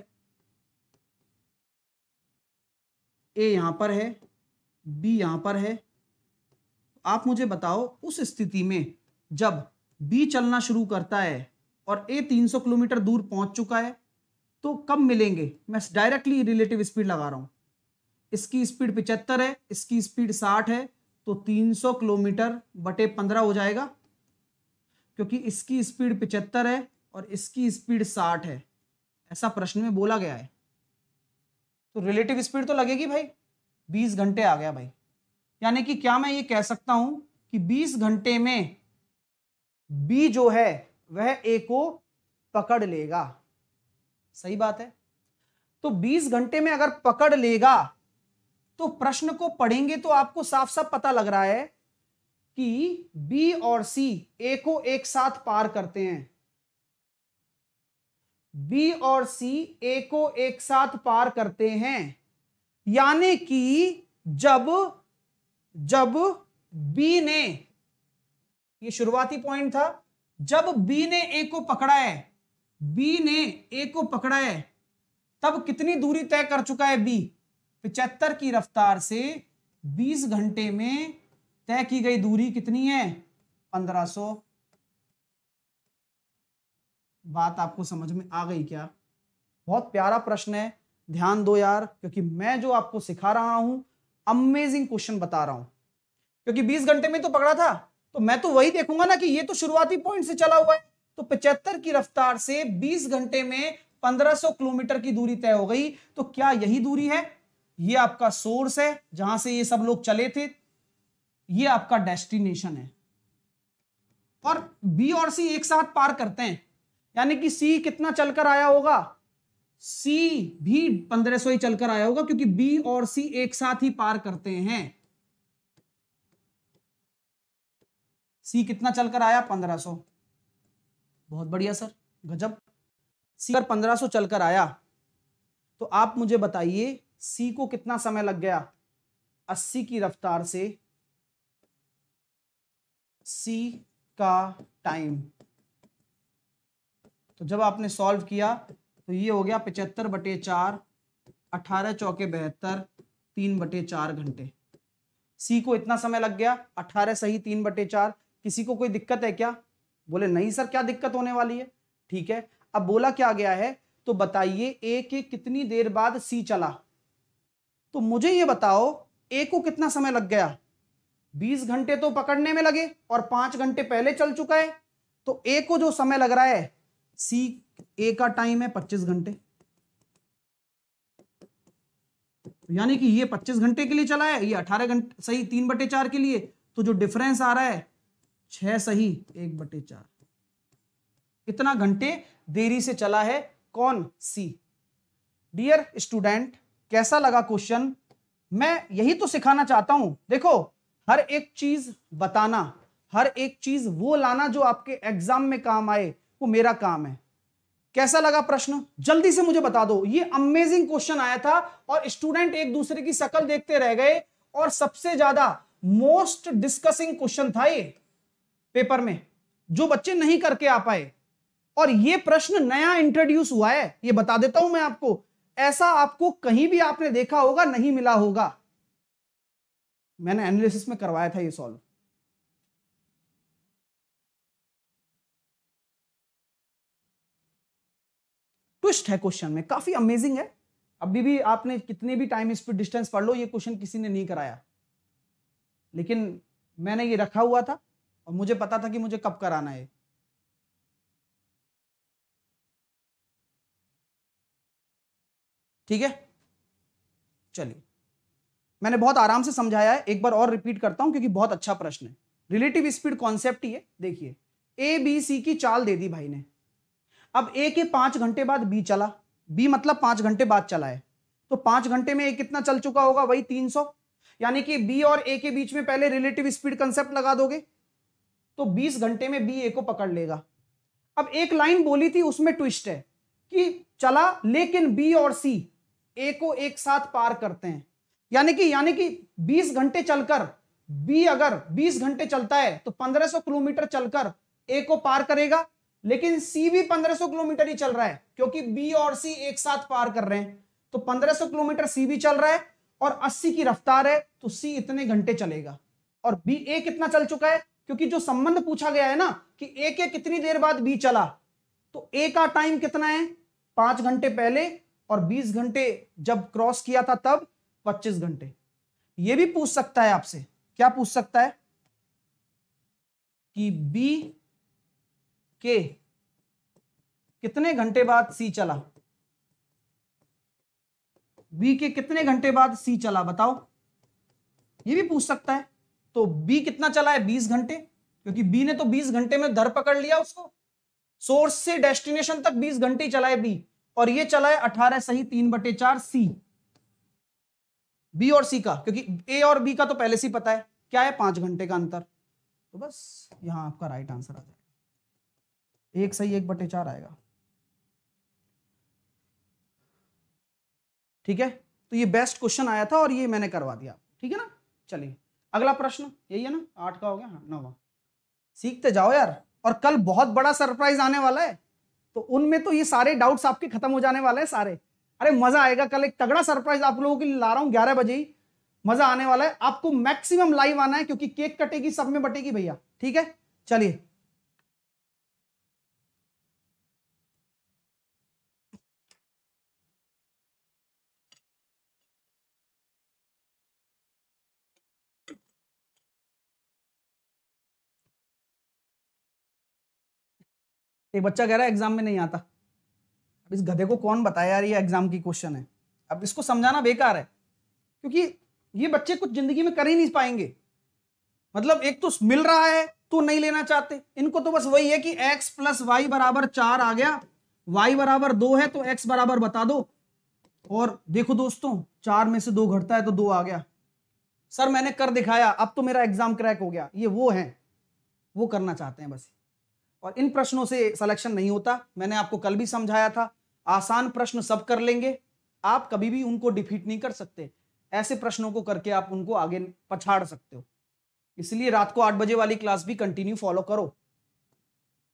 ए यहां पर है बी यहां पर है आप मुझे बताओ उस स्थिति में जब बी चलना शुरू करता है और ए 300 किलोमीटर दूर पहुंच चुका है तो कब मिलेंगे मैं डायरेक्टली रिलेटिव स्पीड लगा रहा हूँ इसकी स्पीड पिचहत्तर है इसकी स्पीड साठ है तो तीन सौ किलोमीटर बटे पंद्रह हो जाएगा क्योंकि इसकी स्पीड पिचहत्तर है और इसकी स्पीड साठ है ऐसा प्रश्न में बोला गया है तो रिलेटिव स्पीड तो लगेगी भाई बीस घंटे आ गया भाई यानी कि क्या मैं ये कह सकता हूं कि बीस घंटे में बी जो है वह ए को पकड़ लेगा सही बात है तो 20 घंटे में अगर पकड़ लेगा तो प्रश्न को पढ़ेंगे तो आपको साफ साफ पता लग रहा है कि बी और सी ए को एक साथ पार करते हैं बी और सी ए को एक साथ पार करते हैं यानी कि जब जब बी ने ये शुरुआती पॉइंट था जब बी ने ए को पकड़ा है बी ने ए को पकड़ा है तब कितनी दूरी तय कर चुका है बी पिचहत्तर की रफ्तार से 20 घंटे में तय की गई दूरी कितनी है 1500 बात आपको समझ में आ गई क्या बहुत प्यारा प्रश्न है ध्यान दो यार क्योंकि मैं जो आपको सिखा रहा हूं अमेजिंग क्वेश्चन बता रहा हूं क्योंकि 20 घंटे में तो पकड़ा था तो मैं तो वही देखूंगा ना कि ये तो शुरुआती पॉइंट से चला हुआ है तो पचहत्तर की रफ्तार से 20 घंटे में 1500 किलोमीटर की दूरी तय हो गई तो क्या यही दूरी है ये आपका सोर्स है जहां से ये सब लोग चले थे ये आपका डेस्टिनेशन है और बी और सी एक साथ पार करते हैं यानी कि सी कितना चलकर आया होगा सी भी 1500 ही चलकर आया होगा क्योंकि बी और सी एक साथ ही पार करते हैं सी कितना चलकर आया 1500 बहुत बढ़िया सर गजब सी अगर पंद्रह सौ चलकर आया तो आप मुझे बताइए सी को कितना समय लग गया अस्सी की रफ्तार से सी का टाइम तो जब आपने सॉल्व किया तो ये हो गया पिचहत्तर बटे चार अठारह चौके बेहतर तीन बटे चार घंटे सी को इतना समय लग गया अठारह सही तीन बटे चार किसी को कोई दिक्कत है क्या बोले नहीं सर क्या दिक्कत होने वाली है ठीक है अब बोला क्या गया है तो बताइए ए के कितनी देर बाद सी चला तो मुझे ये बताओ ए को कितना समय लग गया बीस घंटे तो पकड़ने में लगे और पांच घंटे पहले चल चुका है तो ए को जो समय लग रहा है सी ए का टाइम है पच्चीस घंटे यानी कि ये पच्चीस घंटे के लिए चला है ये अठारह घंटे सही तीन बटे चार के लिए तो जो डिफरेंस आ रहा है छह सही एक बटे चार इतना घंटे देरी से चला है कौन सी डियर स्टूडेंट कैसा लगा क्वेश्चन मैं यही तो सिखाना चाहता हूं देखो हर एक चीज बताना हर एक चीज वो लाना जो आपके एग्जाम में काम आए वो मेरा काम है कैसा लगा प्रश्न जल्दी से मुझे बता दो ये अमेजिंग क्वेश्चन आया था और स्टूडेंट एक दूसरे की शकल देखते रह गए और सबसे ज्यादा मोस्ट डिस्कसिंग क्वेश्चन था ये पेपर में जो बच्चे नहीं करके आ पाए और ये प्रश्न नया इंट्रोड्यूस हुआ है ये बता देता हूं मैं आपको ऐसा आपको कहीं भी आपने देखा होगा नहीं मिला होगा मैंने एनालिसिस में करवाया था ये सॉल्व ट्विस्ट है क्वेश्चन में काफी अमेजिंग है अभी भी आपने कितने भी टाइम स्पीड डिस्टेंस पढ़ लो ये क्वेश्चन किसी ने नहीं कराया लेकिन मैंने ये रखा हुआ था और मुझे पता था कि मुझे कब कराना है ठीक है चलिए मैंने बहुत आराम से समझाया है एक बार और रिपीट करता हूं क्योंकि बहुत अच्छा प्रश्न है रिलेटिव स्पीड कॉन्सेप्ट ही है देखिए ए बी सी की चाल दे दी भाई ने अब ए के पांच घंटे बाद बी चला बी मतलब पांच घंटे बाद चला है तो पांच घंटे में ए कितना चल चुका होगा वही तीन सौ यानी कि बी और ए के बीच में पहले रिलेटिव स्पीड कंसेप्ट लगा दोगे तो 20 घंटे में बी ए को पकड़ लेगा अब एक लाइन बोली थी उसमें ट्विस्ट है कि चला लेकिन बी और सी ए को एक साथ पार करते हैं यानी कि यानी कि 20 घंटे चलकर बी अगर 20 घंटे चलता है तो 1500 किलोमीटर चलकर ए को पार करेगा लेकिन सी भी 1500 किलोमीटर ही चल रहा है क्योंकि बी और सी एक साथ पार कर रहे हैं तो 1500 किलोमीटर सी भी चल रहा है और 80 की रफ्तार है तो सी इतने घंटे चलेगा और बी ए कितना चल चुका है क्योंकि जो संबंध पूछा गया है ना कि ए के कितनी देर बाद बी चला तो ए का टाइम कितना है पांच घंटे पहले और बीस घंटे जब क्रॉस किया था तब पच्चीस घंटे यह भी पूछ सकता है आपसे क्या पूछ सकता है कि बी के कितने घंटे बाद सी चला बी के कितने घंटे बाद सी चला बताओ ये भी पूछ सकता है तो बी कितना चला है बीस घंटे क्योंकि बी ने तो बीस घंटे में धर पकड़ लिया उसको सोर्स से डेस्टिनेशन तक बीस घंटे चला है बी और ये चला है अठारह सही तीन बटे चार सी बी और सी का क्योंकि ए और बी का तो पहले से पता है क्या है पांच घंटे का अंतर तो बस यहां आपका राइट आंसर आ जाएगा एक सही एक बटे चार आएगा ठीक है तो ये बेस्ट क्वेश्चन आया था और ये मैंने करवा दिया ठीक है ना चलिए अगला प्रश्न यही है ना आठ का हो गया हाँ नौवा सीखते जाओ यार और कल बहुत बड़ा सरप्राइज आने वाला है तो उनमें तो ये सारे डाउट्स आपके खत्म हो जाने वाले हैं सारे अरे मजा आएगा कल एक तगड़ा सरप्राइज आप लोगों के लिए ला रहा हूँ ग्यारह बजे ही मजा आने वाला है आपको मैक्सिमम लाइव आना है क्योंकि केक कटेगी सब में बटेगी भैया ठीक है चलिए एक बच्चा कह रहा है एग्जाम में नहीं आता अब इस गधे को कौन बताया यार ये एग्जाम की क्वेश्चन है अब इसको समझाना बेकार है क्योंकि ये बच्चे कुछ जिंदगी में कर ही नहीं पाएंगे मतलब एक तो मिल रहा है तो नहीं लेना चाहते इनको तो बस वही है कि x प्लस वाई बराबर चार आ गया y बराबर दो है तो x बराबर बता दो और देखो दोस्तों चार में से दो घटता है तो दो आ गया सर मैंने कर दिखाया अब तो मेरा एग्जाम क्रैक हो गया ये वो है वो करना चाहते हैं बस और इन प्रश्नों से सिलेक्शन नहीं होता मैंने आपको कल भी समझाया था आसान प्रश्न सब कर लेंगे आप कभी भी उनको डिफीट नहीं कर सकते ऐसे प्रश्नों को करके आप उनको आगे पछाड़ सकते हो इसलिए रात को आठ बजे वाली क्लास भी कंटिन्यू फॉलो करो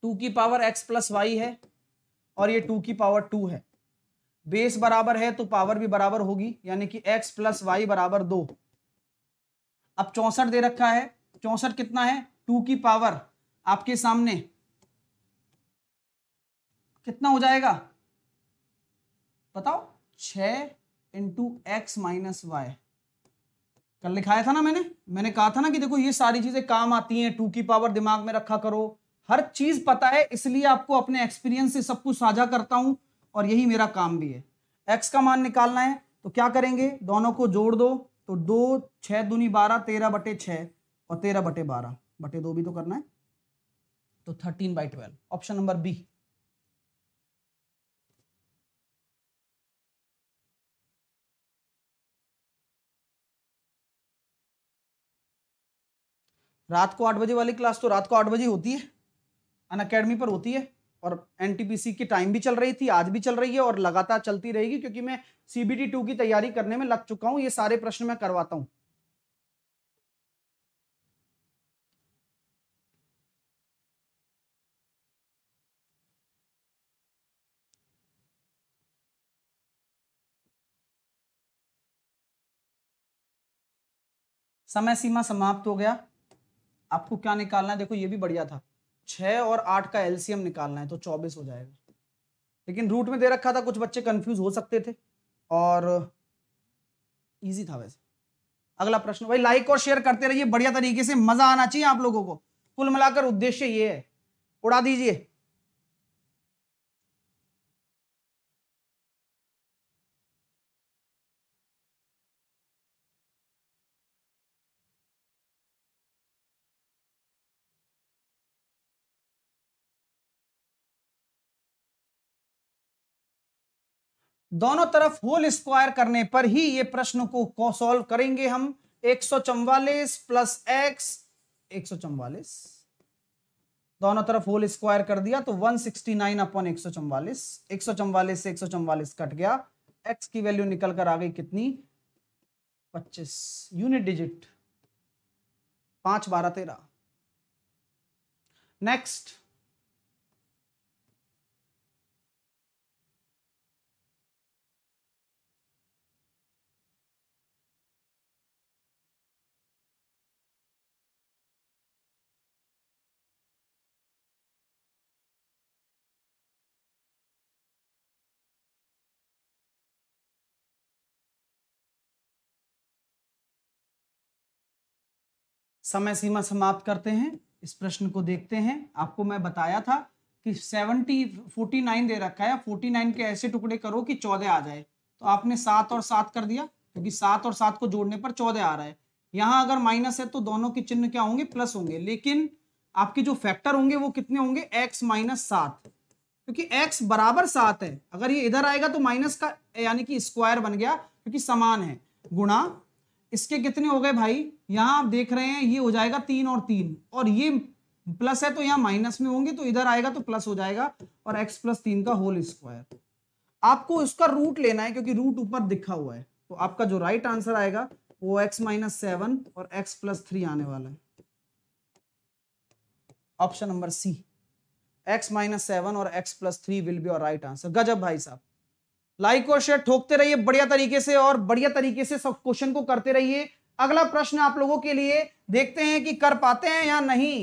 टू की पावर एक्स प्लस वाई है और ये टू की पावर टू है बेस बराबर है तो पावर भी बराबर होगी यानी कि एक्स प्लस वाई बराबर दो अब चौसठ दे रखा है चौसठ कितना है टू की पावर आपके सामने कितना हो जाएगा बताओ छ इंटू एक्स माइनस वाई कल लिखाया था ना मैंने मैंने कहा था ना कि देखो ये सारी चीजें काम आती हैं टू की पावर दिमाग में रखा करो हर चीज पता है इसलिए आपको अपने एक्सपीरियंस से सब कुछ साझा करता हूं और यही मेरा काम भी है एक्स का मान निकालना है तो क्या करेंगे दोनों को जोड़ दो तो दो छह दूनी बारह तेरह बटे छ और तेरह बटे बारह बटे दो भी तो करना है तो thirteen by twelve option number B रात को आठ बजे वाली क्लास तो रात को आठ बजे होती है अन अकेडमी पर होती है और एन की टाइम भी चल रही थी आज भी चल रही है और लगातार चलती रहेगी क्योंकि मैं सी बी की तैयारी करने में लग चुका हूँ ये सारे प्रश्न मैं करवाता हूँ समय सीमा समाप्त हो गया आपको क्या निकालना है देखो ये भी बढ़िया था छह और आठ का एलसीएम निकालना है तो चौबीस हो जाएगा लेकिन रूट में दे रखा था कुछ बच्चे कंफ्यूज हो सकते थे और इजी था वैसे अगला प्रश्न भाई लाइक और शेयर करते रहिए बढ़िया तरीके से मजा आना चाहिए आप लोगों को कुल मिलाकर उद्देश्य ये है उड़ा दीजिए दोनों तरफ होल स्क्वायर करने पर ही ये प्रश्न को सॉल्व करेंगे हम एक सौ चौवालीस प्लस एक्स एक सौ चौवालीस दोनों तरफ होल स्क्वायर कर दिया तो 169 सिक्सटी नाइन अपॉन एक सौ चौवालीस एक सौ चौवालीस से एक सौ चौवालीस कट गया एक्स की वैल्यू निकल कर आ गई कितनी 25 यूनिट डिजिट पांच बारह तेरह नेक्स्ट समय सीमा समाप्त करते हैं इस प्रश्न को देखते हैं आपको मैं बताया था कि सेवनटी फोर्टी नाइन दे रखा है फोर्टी नाइन के ऐसे टुकड़े करो कि चौदह आ जाए तो आपने सात और सात कर दिया क्योंकि सात और सात को जोड़ने पर चौदह आ रहा है यहाँ अगर माइनस है तो दोनों के चिन्ह क्या होंगे प्लस होंगे लेकिन आपके जो फैक्टर होंगे वो कितने होंगे एक्स माइनस सात क्योंकि एक्स बराबर सात है अगर ये इधर आएगा तो माइनस का यानी कि स्क्वायर बन गया क्योंकि समान है गुणा इसके कितने हो गए भाई यहाँ आप देख रहे हैं ये हो जाएगा तीन और तीन और ये प्लस है तो यहाँ माइनस में होंगे तो इधर आएगा तो प्लस हो जाएगा और एक्स प्लस तीन का होल स्क्वायर आपको उसका रूट लेना है क्योंकि रूट ऊपर दिखा हुआ है तो आपका जो राइट आंसर आएगा वो एक्स माइनस सेवन और एक्स प्लस थ्री आने वाला है option number C X minus seven और X plus three will be और राइट आंसर गजब भाई साहब लाइक और शेयर ठोकते रहिए बढ़िया तरीके से और बढ़िया तरीके से सब क्वेश्चन को करते रहिए अगला प्रश्न आप लोगों के लिए देखते हैं कि कर पाते हैं या नहीं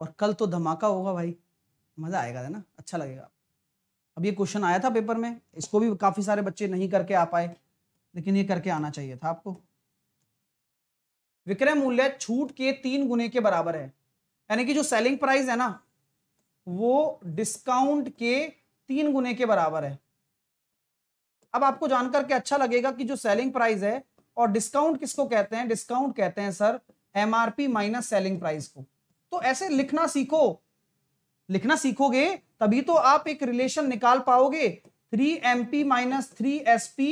और कल तो धमाका होगा भाई मज़ा आएगा है ना अच्छा लगेगा अब ये क्वेश्चन आया था पेपर में इसको भी काफ़ी सारे बच्चे नहीं करके आ पाए लेकिन ये करके आना चाहिए था आपको विक्रय मूल्य छूट के तीन गुने के बराबर है यानी कि जो सेलिंग प्राइस है ना वो डिस्काउंट के तीन गुने के बराबर है अब आपको जानकर के अच्छा लगेगा कि जो सेलिंग प्राइस है और डिस्काउंट किसको कहते हैं डिस्काउंट कहते हैं sir MRP minus selling price को तो ऐसे लिखना सीखो लिखना सीखोगे तभी तो आप एक रिलेशन निकाल पाओगे three M P minus three S P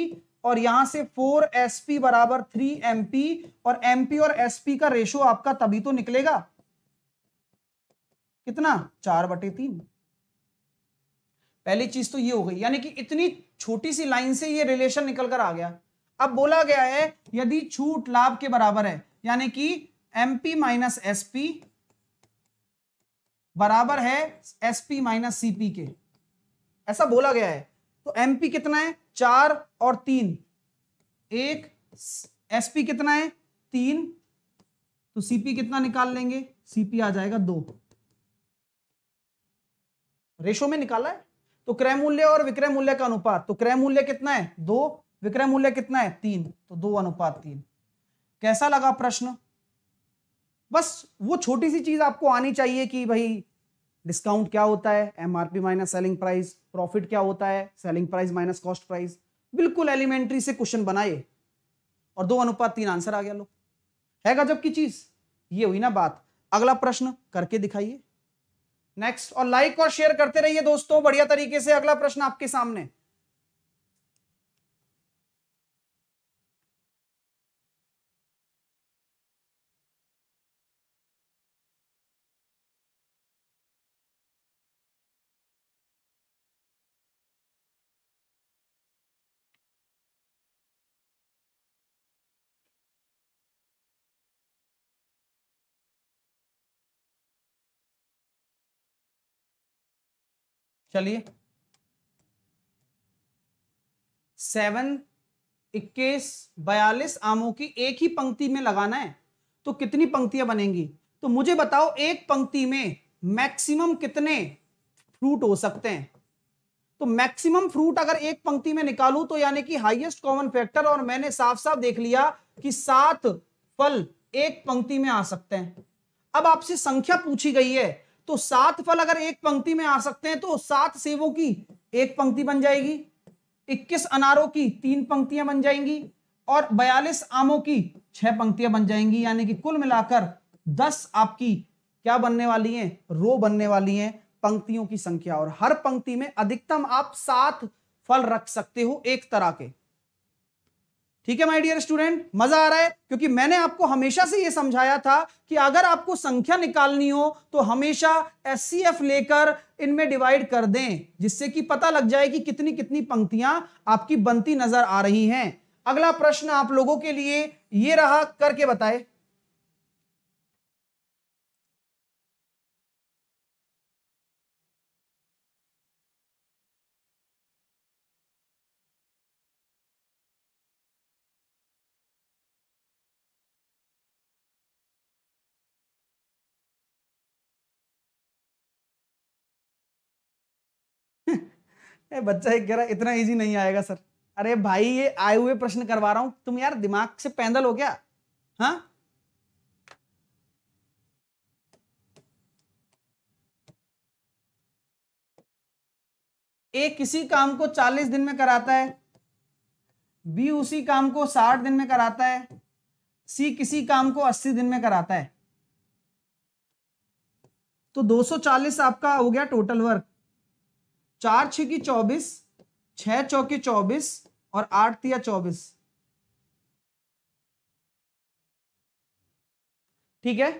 और यहां से फोर एस पी बराबर थ्री एम पी और एम पी और एस पी का रेशो आपका तभी तो निकलेगा कितना चार बटे तीन पहली चीज तो ये हो गई यानी कि इतनी छोटी सी लाइन से ये रिलेशन निकल कर आ गया अब बोला गया है यदि छूट लाभ के बराबर है यानी कि M P minus S P बराबर है एस पी माइनस सीपी के ऐसा बोला गया है तो एमपी कितना है चार और तीन एक एसपी कितना है तीन तो सीपी कितना निकाल लेंगे सीपी आ जाएगा दो रेशो में निकाला है तो क्रय मूल्य और विक्रय मूल्य का अनुपात तो क्रय मूल्य कितना है दो विक्रय मूल्य कितना है तीन तो दो अनुपात तीन कैसा लगा प्रश्न बस वो छोटी सी चीज आपको आनी चाहिए कि भाई डिस्काउंट क्या होता है MRP minus selling price profit क्या होता है selling price minus cost price बिल्कुल एलिमेंट्री से क्वेश्चन बनाए और दो अनुपात तीन आंसर आ गया लो है गजब की चीज ये हुई ना बात अगला प्रश्न करके दिखाइए नेक्स्ट और लाइक और शेयर करते रहिए दोस्तों बढ़िया तरीके से अगला प्रश्न आपके सामने चलिए सेवन इक्कीस बयालीस आमों की एक ही पंक्ति में लगाना है तो कितनी पंक्तियां बनेंगी तो मुझे बताओ एक पंक्ति में मैक्सिमम कितने फ्रूट हो सकते हैं तो मैक्सिमम फ्रूट अगर एक पंक्ति में निकालू तो यानी कि हाईएस्ट कॉमन फैक्टर और मैंने साफ साफ देख लिया कि सात फल एक पंक्ति में आ सकते हैं अब आपसे संख्या पूछी गई है तो सात फल अगर एक पंक्ति में आ सकते हैं तो सात सेवों की एक पंक्ति बन जाएगी इक्कीस अनारों की तीन पंक्तियां बन जाएंगी और बयालीस आमों की छह पंक्तियां बन जाएंगी यानी कि कुल मिलाकर दस आपकी क्या बनने वाली हैं रो बनने वाली हैं पंक्तियों की संख्या और हर पंक्ति में अधिकतम आप सात फल रख सकते हो एक तरह के ठीक है माय डियर स्टूडेंट मजा आ रहा है क्योंकि मैंने आपको हमेशा से यह समझाया था कि अगर आपको संख्या निकालनी हो तो हमेशा एस लेकर इनमें डिवाइड कर दें जिससे कि पता लग जाए कि कितनी कितनी पंक्तियां आपकी बनती नजर आ रही हैं अगला प्रश्न आप लोगों के लिए ये रहा करके बताए ए, बच्चा एक कह रहा इतना इजी नहीं आएगा सर अरे भाई ये आए हुए प्रश्न करवा रहा हूं तुम यार दिमाग से पैदल हो क्या हाँ ए किसी काम को 40 दिन में कराता है बी उसी काम को 60 दिन में कराता है सी किसी काम को 80 दिन में कराता है तो 240 आपका हो गया टोटल वर्क चार छ की चौबीस छ चौके चौबीस और आठ तिया चौबीस ठीक है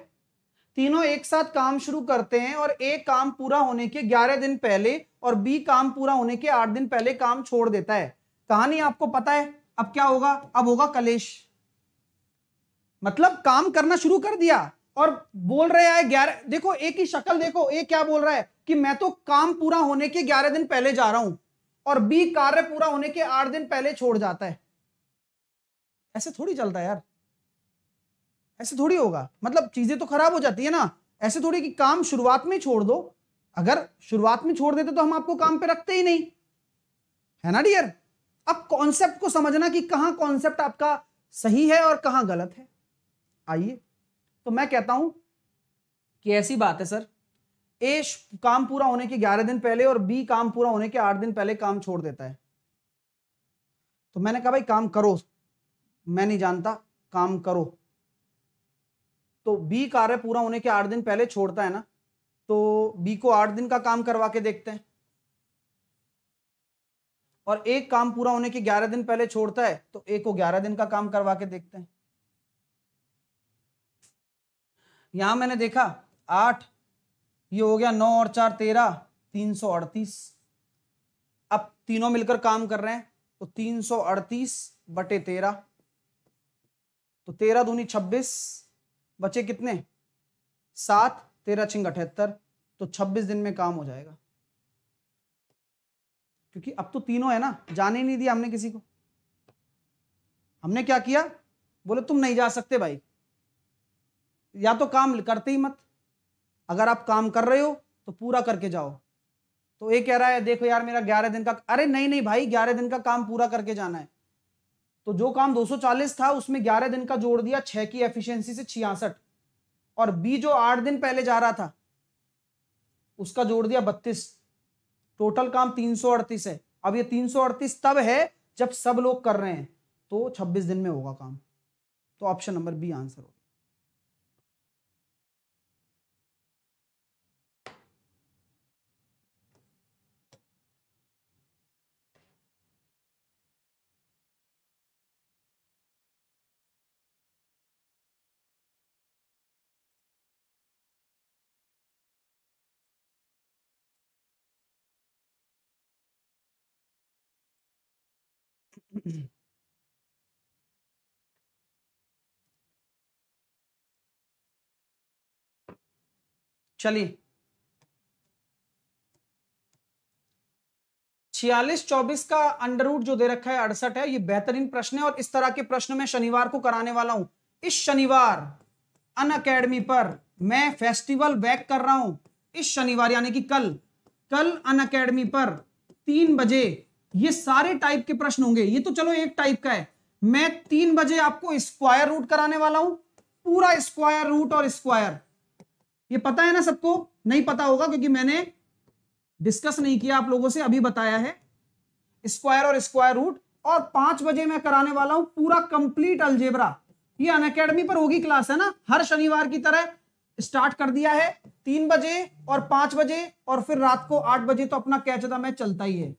तीनों एक साथ काम शुरू करते हैं और ए काम पूरा होने के ग्यारह दिन पहले और बी काम पूरा होने के आठ दिन पहले काम छोड़ देता है कहानी आपको पता है अब क्या होगा अब होगा कलेश मतलब काम करना शुरू कर दिया और बोल रहे हैं ग्यारह देखो एक ही शक्ल देखो ए क्या बोल रहा है कि मैं तो काम पूरा होने के ग्यारह दिन पहले जा रहा हूं और बी कार्य पूरा होने के आठ दिन पहले छोड़ जाता है ऐसे थोड़ी चलता है यार ऐसे थोड़ी होगा मतलब चीजें तो खराब हो जाती है ना ऐसे थोड़ी कि काम शुरुआत में छोड़ दो अगर शुरुआत में छोड़ देते तो हम आपको काम पे रखते ही नहीं है ना डियर अब कॉन्सेप्ट को समझना कि कहां कॉन्सेप्ट आपका सही है और कहां गलत है आइए तो मैं कहता हूं कि ऐसी बात है सर ए काम पूरा होने के ग्यारह दिन पहले और बी काम पूरा होने के आठ दिन पहले काम छोड़ देता है तो मैंने कहा भाई काम करो मैं नहीं जानता काम करो तो बी कार्य पूरा होने के आठ दिन पहले छोड़ता है ना तो बी को आठ दिन का काम करवा के देखते हैं और एक काम पूरा होने के ग्यारह दिन पहले छोड़ता है तो ए को ग्यारह दिन का काम करवा के देखते हैं यहां मैंने देखा आठ ये हो गया नौ और चार तेरह तीन सौ अड़तीस अब तीनों मिलकर काम कर रहे हैं तो तीन सौ अड़तीस बटे तेरह तो तेरह दूनी छब्बीस बचे कितने सात तेरह छिंग अठहत्तर तो छब्बीस दिन में काम हो जाएगा क्योंकि अब तो तीनों है ना जाने ही नहीं दिया हमने किसी को हमने क्या किया बोले तुम नहीं जा सकते भाई या तो काम करते ही मत अगर आप काम कर रहे हो तो पूरा करके जाओ तो ये कह रहा है देखो यार मेरा ग्यारह दिन का अरे नहीं नहीं भाई ग्यारह दिन का काम पूरा करके जाना है तो जो काम 240 था उसमें 11 दिन का जोड़ दिया 6 की एफिशिएंसी से छियासठ और बी जो 8 दिन पहले जा रहा था उसका जोड़ दिया 32 टोटल काम 338 है अब ये 338 तब है जब सब लोग कर रहे हैं तो 26 दिन में होगा काम तो ऑप्शन नंबर बी आंसर होगा चलिए छियालीस चौबीस का अंडरवुड जो दे रखा है अड़सठ है ये बेहतरीन प्रश्न है और इस तरह के प्रश्न मैं शनिवार को कराने वाला हूं इस शनिवार अन अकेडमी पर मैं फेस्टिवल बैक कर रहा हूं इस शनिवार यानी कि कल कल अन अकेडमी पर तीन बजे ये सारे टाइप के प्रश्न होंगे ये तो चलो एक टाइप का है मैं तीन बजे आपको स्क्वायर रूट कराने वाला हूं पूरा स्क्वायर रूट और स्क्वायर ये पता है ना सबको नहीं पता होगा क्योंकि मैंने डिस्कस नहीं किया आप लोगों से अभी बताया है स्क्वायर और स्क्वायर रूट और पांच बजे मैं कराने वाला हूं पूरा कंप्लीट अलजेबरा ये अन अकेडमी पर होगी क्लास है ना हर शनिवार की तरह स्टार्ट कर दिया है तीन बजे और पांच बजे और फिर रात को आठ बजे तो अपना कैच द मैच चलता ही है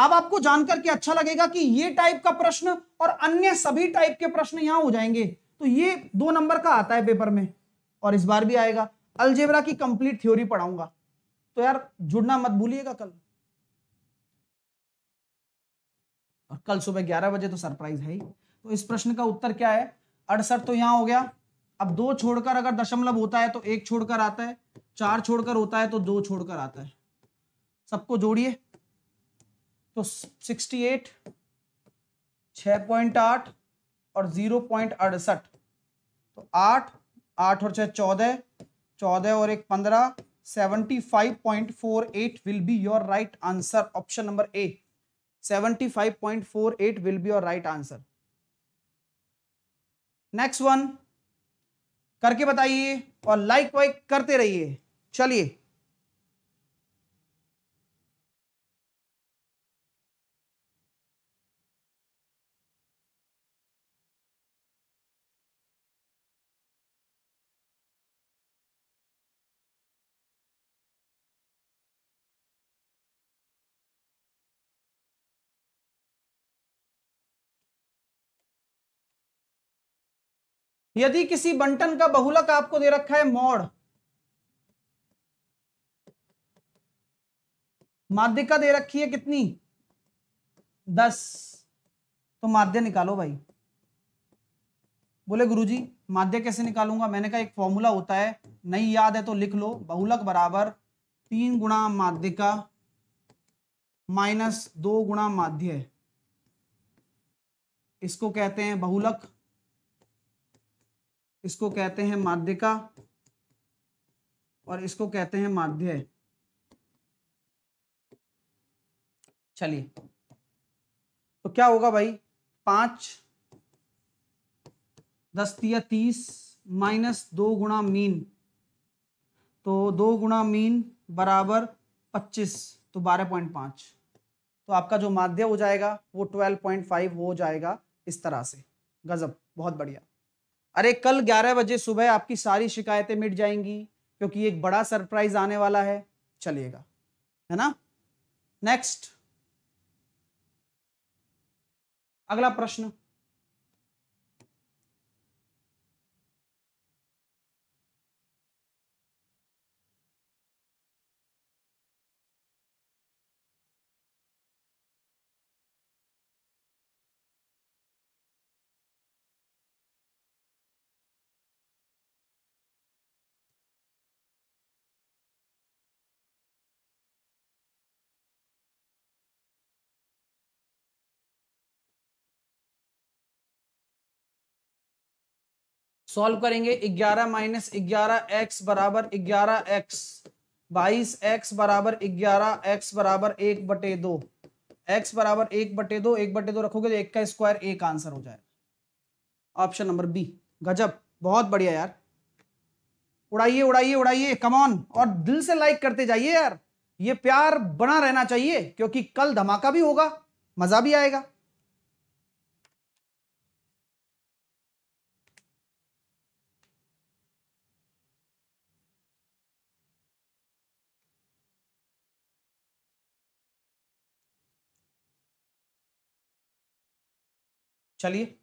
अब आपको जानकर के अच्छा लगेगा कि ये टाइप का प्रश्न और अन्य सभी टाइप के प्रश्न यहां हो जाएंगे तो ये दो नंबर का आता है पेपर में और इस बार भी आएगा अलजेबरा की कंप्लीट थ्योरी पढ़ाऊंगा तो यार जुड़ना मत भूलिएगा कल और कल सुबह ग्यारह बजे तो सरप्राइज है ही तो इस प्रश्न का उत्तर क्या है अड़सठ तो यहां हो गया अब दो छोड़कर अगर दशमलव होता है तो एक छोड़कर आता है चार छोड़कर होता है तो दो छोड़कर आता है सबको जोड़िए तो 68 6.8 और जीरो पॉइंट अड़सठ तो आठ आठ और छः चौदह चौदह और एक पंद्रह seventy five point four eight will be your right answer option number A seventy five point four eight will be your right answer next one करके बताइए और लाइक वाइक करते रहिए चलिए यदि किसी बंटन का बहुलक आपको दे रखा है मोड़ माध्यिका दे रखी है कितनी दस तो माध्य निकालो भाई बोले गुरुजी माध्य कैसे निकालूंगा मैंने कहा एक फॉर्मूला होता है नहीं याद है तो लिख लो बहुलक बराबर तीन गुणा माध्यिका माइनस दो गुणा माध्य इसको कहते हैं बहुलक इसको कहते हैं माध्यिका और इसको कहते हैं माध्य चलिए तो क्या होगा भाई पांच दस्तिया तीस माइनस दो गुणा मीन तो दो गुणा मीन बराबर पच्चीस तो बारह पॉइंट पांच तो आपका जो माध्य हो जाएगा वो ट्वेल्व पॉइंट फाइव हो जाएगा इस तरह से गजब बहुत बढ़िया अरे कल 11 बजे सुबह आपकी सारी शिकायतें मिट जाएंगी क्योंकि एक बड़ा सरप्राइज आने वाला है चलिएगा है ना नेक्स्ट अगला प्रश्न सॉल्व करेंगे ग्यारह माइनस ग्यारह एक्स बराबर ग्यारह एक्स बाईस एक्स बराबर ग्यारह एक्स बराबर एक बटे दो एक्स बराबर एक बटे दो एक बटे दो रखोगे तो एक का स्क्वायर एक आंसर हो जाएगा ऑप्शन नंबर बी गजब बहुत बढ़िया यार उड़ाइए उड़ाइए उड़ाइए कमॉन और दिल से लाइक करते जाइए यार ये प्यार बना रहना चाहिए क्योंकि कल धमाका भी होगा मजा भी आएगा चलिए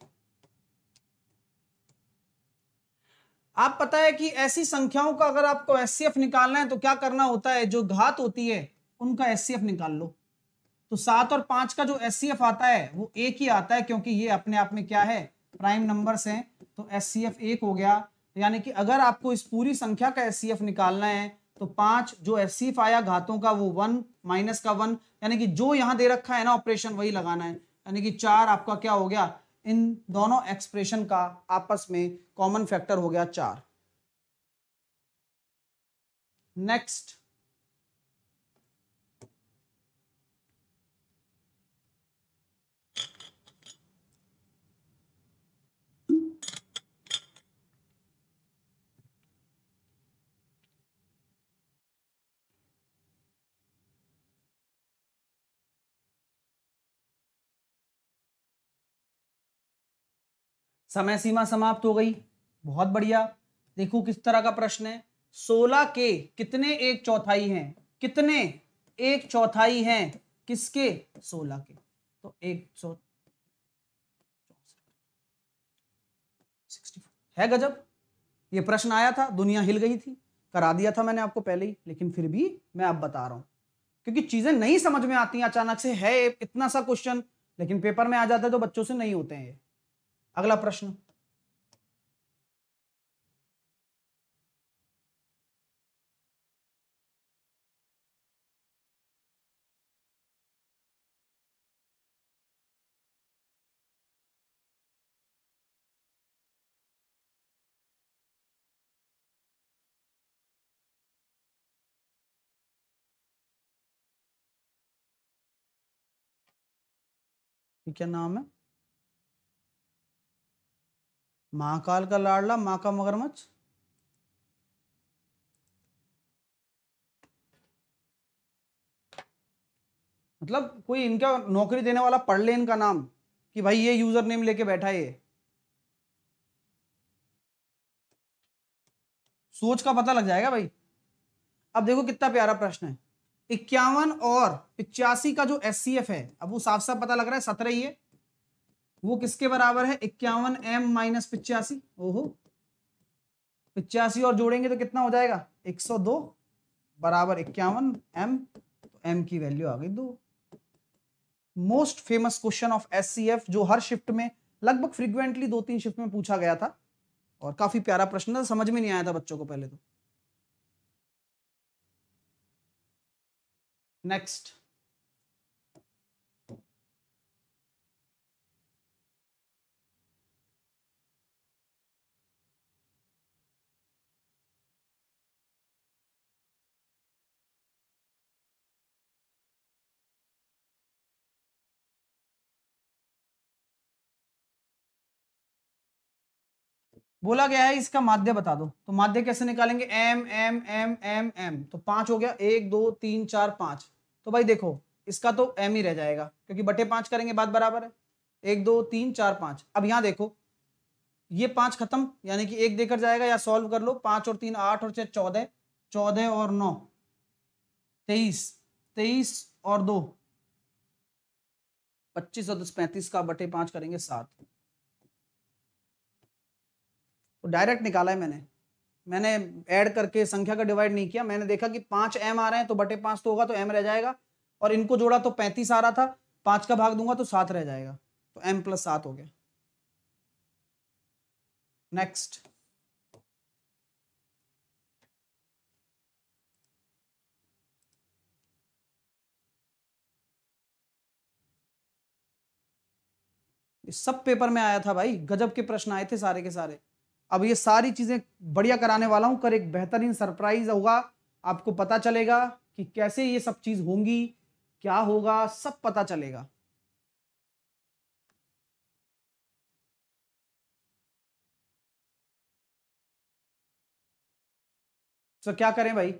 आप पता है कि ऐसी संख्याओं का अगर आपको एस निकालना है तो क्या करना होता है जो घात होती है उनका एस निकाल लो तो सात और पांच का जो एस आता है वो एक ही आता है क्योंकि ये अपने आप में क्या है प्राइम नंबर्स हैं तो एस एक हो गया यानी कि अगर आपको इस पूरी संख्या का एस निकालना है तो पांच जो एस आया घातों का वो वन माइनस का वन यानी कि जो यहां दे रखा है ना ऑपरेशन वही लगाना है यानी कि चार आपका क्या हो गया इन दोनों एक्सप्रेशन का आपस में कॉमन फैक्टर हो गया चार नेक्स्ट समय सीमा समाप्त हो गई बहुत बढ़िया देखो किस तरह का प्रश्न है सोलह के कितने एक चौथाई हैं कितने एक चौथाई हैं किसके सोलह के तो एक सौ है गजब ये प्रश्न आया था दुनिया हिल गई थी करा दिया था मैंने आपको पहले ही लेकिन फिर भी मैं अब बता रहा हूं क्योंकि चीजें नहीं समझ में आती अचानक से है इतना सा क्वेश्चन लेकिन पेपर में आ जाते तो बच्चों से नहीं होते हैं अगला प्रश्न क्या नाम है महाकाल का लाडला माँ का मगरमच्छ मतलब कोई इनका नौकरी देने वाला पढ़ ले इनका नाम कि भाई ये यूजर नेम लेके बैठा है ये सोच का पता लग जाएगा भाई अब देखो कितना प्यारा प्रश्न है इक्यावन और पिचासी का जो एस है अब वो साफ साफ पता लग रहा है सत्रह ही है वो किसके बराबर है इक्यावन एम माइनस पिचासी ओहो पिचासी और जोड़ेंगे तो कितना हो जाएगा 102 बराबर इक्यावन एम तो एम की वैल्यू आ गई दो most famous question of S जो हर शिफ्ट में लगभग फ्रीक्वेंटली दो तीन शिफ्ट में पूछा गया था और काफी प्यारा प्रश्न था समझ में नहीं आया था बच्चों को पहले तो नेक्स्ट बोला गया है इसका माध्य बता दो तो माध्य कैसे निकालेंगे M M M M M तो पांच हो गया एक दो तीन चार पांच तो भाई देखो इसका तो एम ही रह जाएगा क्योंकि बटे पांच करेंगे बात बराबर है एक दो तीन चार पांच अब यहां देखो ये पांच खत्म यानी कि एक देकर जाएगा या सॉल्व कर लो पांच और तीन आठ और छह चौदह चौदह और नौ तेईस तेईस और दो पच्चीस और दस पैंतीस का बटे पांच करेंगे सात डायरेक्ट निकाला है मैंने मैंने ऐड करके संख्या का डिवाइड नहीं किया मैंने देखा कि पांच एम आ रहे हैं तो बटे पांच तो होगा तो एम रह जाएगा और इनको जोड़ा तो पैंतीस आ रहा था पांच का भाग दूंगा तो सात रह जाएगा तो एम प्लस सात हो गया नेक्स्ट सब पेपर में आया था भाई गजब के प्रश्न आए थे सारे के सारे अब ये सारी चीज़ें बढ़िया कराने वाला हूँ कर एक बेहतरीन सरप्राइज होगा आपको पता चलेगा कि कैसे ये सब चीज़ होंगी क्या होगा सब पता चलेगा सो क्या करें भाई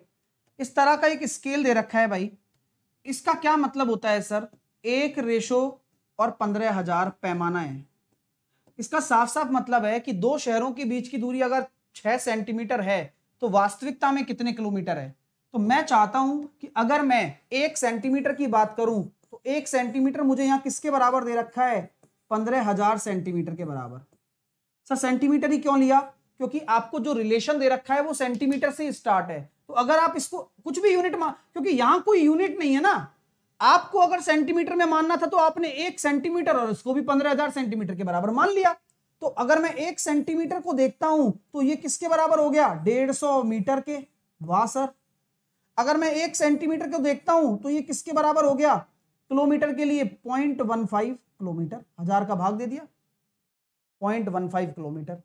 इस तरह का एक स्केल दे रखा है भाई इसका क्या मतलब होता है सर एक रेशो और पंद्रह हजार पैमाना है इसका साफ साफ मतलब है कि दो शहरों के बीच की दूरी अगर छह सेंटीमीटर है तो वास्तविकता में कितने किलोमीटर है तो मैं चाहता हूं कि अगर मैं एक सेंटीमीटर की बात करूं तो एक सेंटीमीटर मुझे यहां किसके बराबर दे रखा है पंद्रह हजार सेंटीमीटर के बराबर सर सेंटीमीटर ही क्यों लिया क्योंकि आपको जो रिलेशन दे रखा है वो सेंटीमीटर से स्टार्ट है तो अगर आप इसको कुछ भी यूनिट मा क्योंकि यहां कोई यूनिट नहीं है ना आपको अगर सेंटीमीटर में मानना था तो आपने एक सेंटीमीटर और उसको भी पंद्रह हजार सेंटीमीटर के बराबर मान लिया तो अगर मैं एक सेंटीमीटर को देखता हूं तो ये किसके बराबर हो गया डेढ़ सौ मीटर के वाह सर अगर मैं एक सेंटीमीटर को देखता हूं तो ये किसके बराबर हो गया किलोमीटर के लिए पॉइंट वन फाइव किलोमीटर हजार का भाग दे दिया पॉइंट वन फाइव किलोमीटर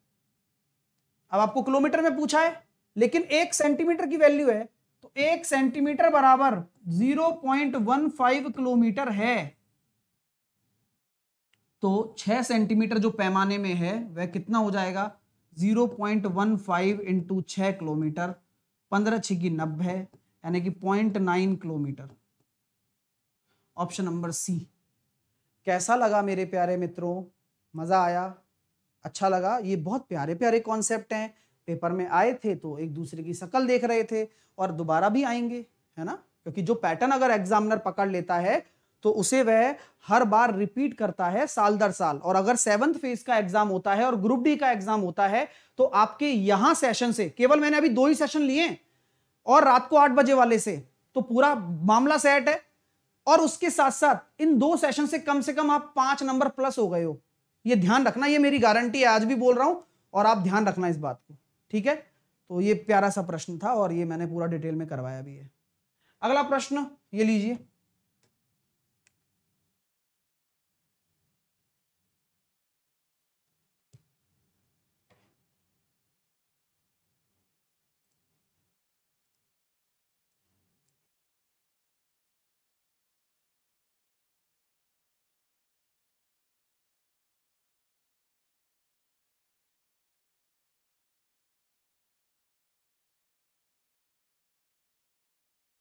अब आपको किलोमीटर में पूछा है लेकिन एक सेंटीमीटर की वैल्यू है एक सेंटीमीटर बराबर 0.15 किलोमीटर है तो 6 सेंटीमीटर जो पैमाने में है वह कितना हो जाएगा 0.15 पॉइंट वन फाइव इंटू छ किलोमीटर पंद्रह छिकी की नब्बे यानी कि point nine kilometre option number C कैसा लगा मेरे प्यारे मित्रों मज़ा आया अच्छा लगा ये बहुत प्यारे प्यारे कॉन्सेप्ट हैं पेपर में आए थे तो एक दूसरे की शक्ल देख रहे थे और दोबारा भी आएंगे है ना क्योंकि जो पैटर्न अगर एग्जामिनर पकड़ लेता है तो उसे वह हर बार रिपीट करता है साल दर साल और अगर सेवंथ फेज का एग्जाम होता है और ग्रुप डी का एग्जाम होता है तो आपके यहां सेशन से केवल मैंने अभी दो ही सेशन लिए और रात को आठ बजे वाले से तो पूरा मामला सेट है और उसके साथ साथ इन दो सेशन से कम से कम आप पांच नंबर प्लस हो गए हो ये ध्यान रखना ये मेरी गारंटी है आज भी बोल रहा हूं और आप ध्यान रखना इस बात को ठीक है तो ये प्यारा सा प्रश्न था और ये मैंने पूरा डिटेल में करवाया भी है अगला प्रश्न ये लीजिए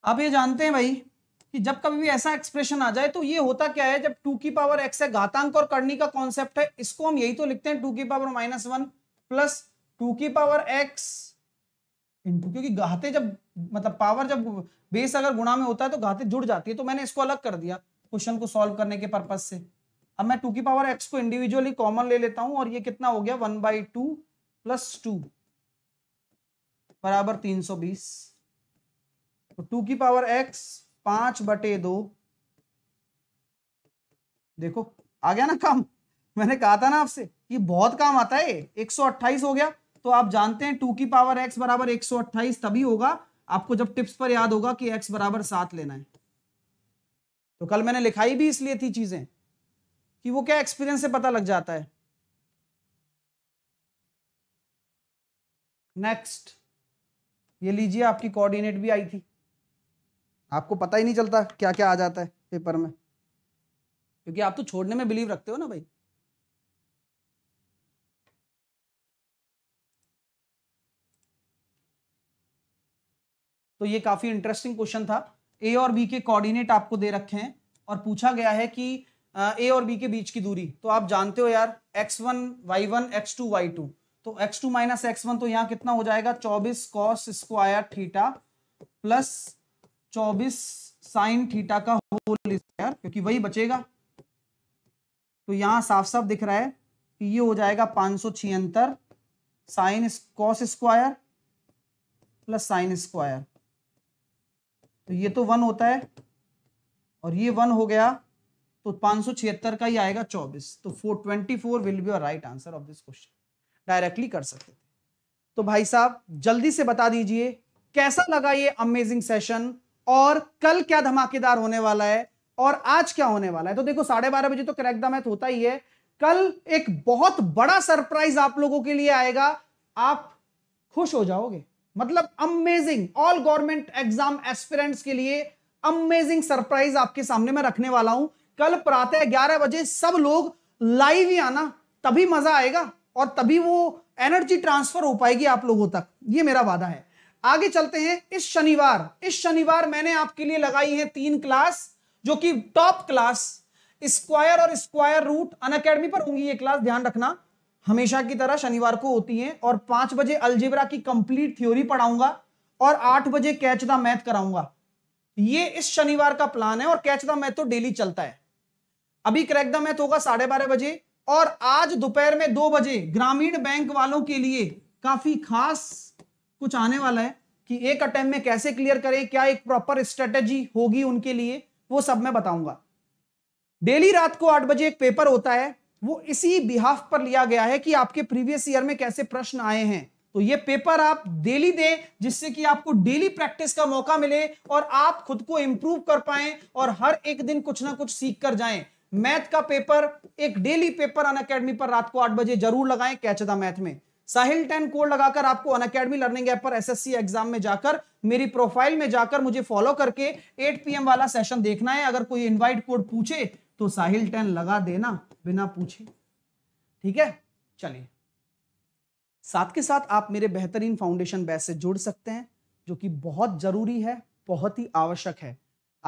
आप ये जानते हैं भाई कि जब कभी भी ऐसा एक्सप्रेशन आ जाए तो ये होता क्या है जब टू की पावर एक्स है घातांक और करनी का कॉन्सेप्ट है इसको हम यही तो लिखते हैं टू की power minus one plus two की पावर एक्स इंटू क्योंकि घाते जब मतलब पावर जब बेस अगर गुणा में होता है तो घाते जुड़ जाती है तो मैंने इसको अलग कर दिया क्वेश्चन को सॉल्व करने के पर्पज से अब मैं टू की पावर एक्स को इंडिविजुअली कॉमन ले लेता हूं और ये कितना हो गया one by two plus two बराबर तीन सौ बीस तो टू की पावर एक्स पांच बटे दो देखो आ गया ना काम मैंने कहा था ना आपसे ये बहुत काम आता है एक सौ अट्ठाईस हो गया तो आप जानते हैं टू की पावर एक्स बराबर एक सौ अट्ठाईस तभी होगा आपको जब टिप्स पर याद होगा कि एक्स बराबर सात लेना है तो कल मैंने लिखाई भी इसलिए थी चीजें कि वो क्या एक्सपीरियंस से पता लग जाता है नेक्स्ट ये लीजिए आपकी कोऑर्डिनेट भी आई थी आपको पता ही नहीं चलता क्या क्या आ जाता है पेपर में क्योंकि आप तो छोड़ने में बिलीव रखते हो ना भाई तो ये काफी इंटरेस्टिंग क्वेश्चन था ए और बी के कोऑर्डिनेट आपको दे रखे हैं और पूछा गया है कि ए और बी के बीच की दूरी तो आप जानते हो यार X one Y one X two Y two तो X two minus X one तो यहां कितना हो जाएगा चौबीस कॉस स्क्वायर थीटा प्लस चौबीस साइन थीटा का होल स्क्वायर क्योंकि वही बचेगा तो यहां साफ साफ दिख रहा है कि ये हो जाएगा पांच सौ छिहत्तर sine cos square plus sine square तो ये तो वन होता है और ये वन हो गया तो पांच सौ छिहत्तर का ही आएगा चौबीस तो four twenty four will be right answer of this question directly कर सकते थे तो भाई साहब जल्दी से बता दीजिए कैसा लगा ये अमेजिंग सेशन और कल क्या धमाकेदार होने वाला है और आज क्या होने वाला है तो देखो साढ़े बारह बजे तो क्रैक द मैथ होता ही है कल एक बहुत बड़ा सरप्राइज आप लोगों के लिए आएगा आप खुश हो जाओगे मतलब amazing all government exam aspirants के लिए अमेजिंग सरप्राइज आपके सामने मैं रखने वाला हूं कल प्रातः ग्यारह बजे सब लोग लाइव ही आना तभी मजा आएगा और तभी वो एनर्जी ट्रांसफर हो पाएगी आप लोगों तक ये मेरा वादा है आगे चलते हैं इस शनिवार इस शनिवार मैंने आपके लिए लगाई है तीन क्लास जो कि टॉप क्लास स्क्वायर और स्क्वायर रूट अन अकेडमी पर होंगी ये क्लास ध्यान रखना हमेशा की तरह शनिवार को होती है और पांच बजे अलजेबरा की कंप्लीट थ्योरी पढ़ाऊंगा और आठ बजे कैच द मैथ कराऊंगा ये इस शनिवार का प्लान है और कैच द मैथ तो डेली चलता है अभी क्रैक द मैथ होगा साढ़े बारह बजे और आज दोपहर में दो बजे ग्रामीण बैंक वालों के लिए काफी खास कुछ आने वाला है कि एक अटेम्प में कैसे क्लियर करें क्या एक प्रॉपर स्ट्रेटेजी होगी उनके लिए वो सब मैं बताऊंगा डेली रात को आठ बजे एक पेपर होता है वो इसी बिहाफ पर लिया गया है कि आपके प्रीवियस ईयर में कैसे प्रश्न आए हैं तो ये पेपर आप डेली दें जिससे कि आपको डेली प्रैक्टिस का मौका मिले और आप खुद को इंप्रूव कर पाए और हर एक दिन कुछ ना कुछ सीख कर जाए मैथ का पेपर एक डेली पेपर अन पर रात को आठ बजे जरूर लगाएं द मैथ में साहिल टेन कोड लगाकर आपको अन अकेडमी लर्निंग ऐप पर एसएससी एग्जाम में जाकर मेरी प्रोफाइल में जाकर मुझे फॉलो करके 8 पीएम वाला सेशन देखना है अगर कोई इनवाइट कोड पूछे तो साहिल टेन लगा देना बिना पूछे ठीक है चलिए साथ के साथ आप मेरे बेहतरीन फाउंडेशन बैच से जुड़ सकते हैं जो कि बहुत जरूरी है बहुत ही आवश्यक है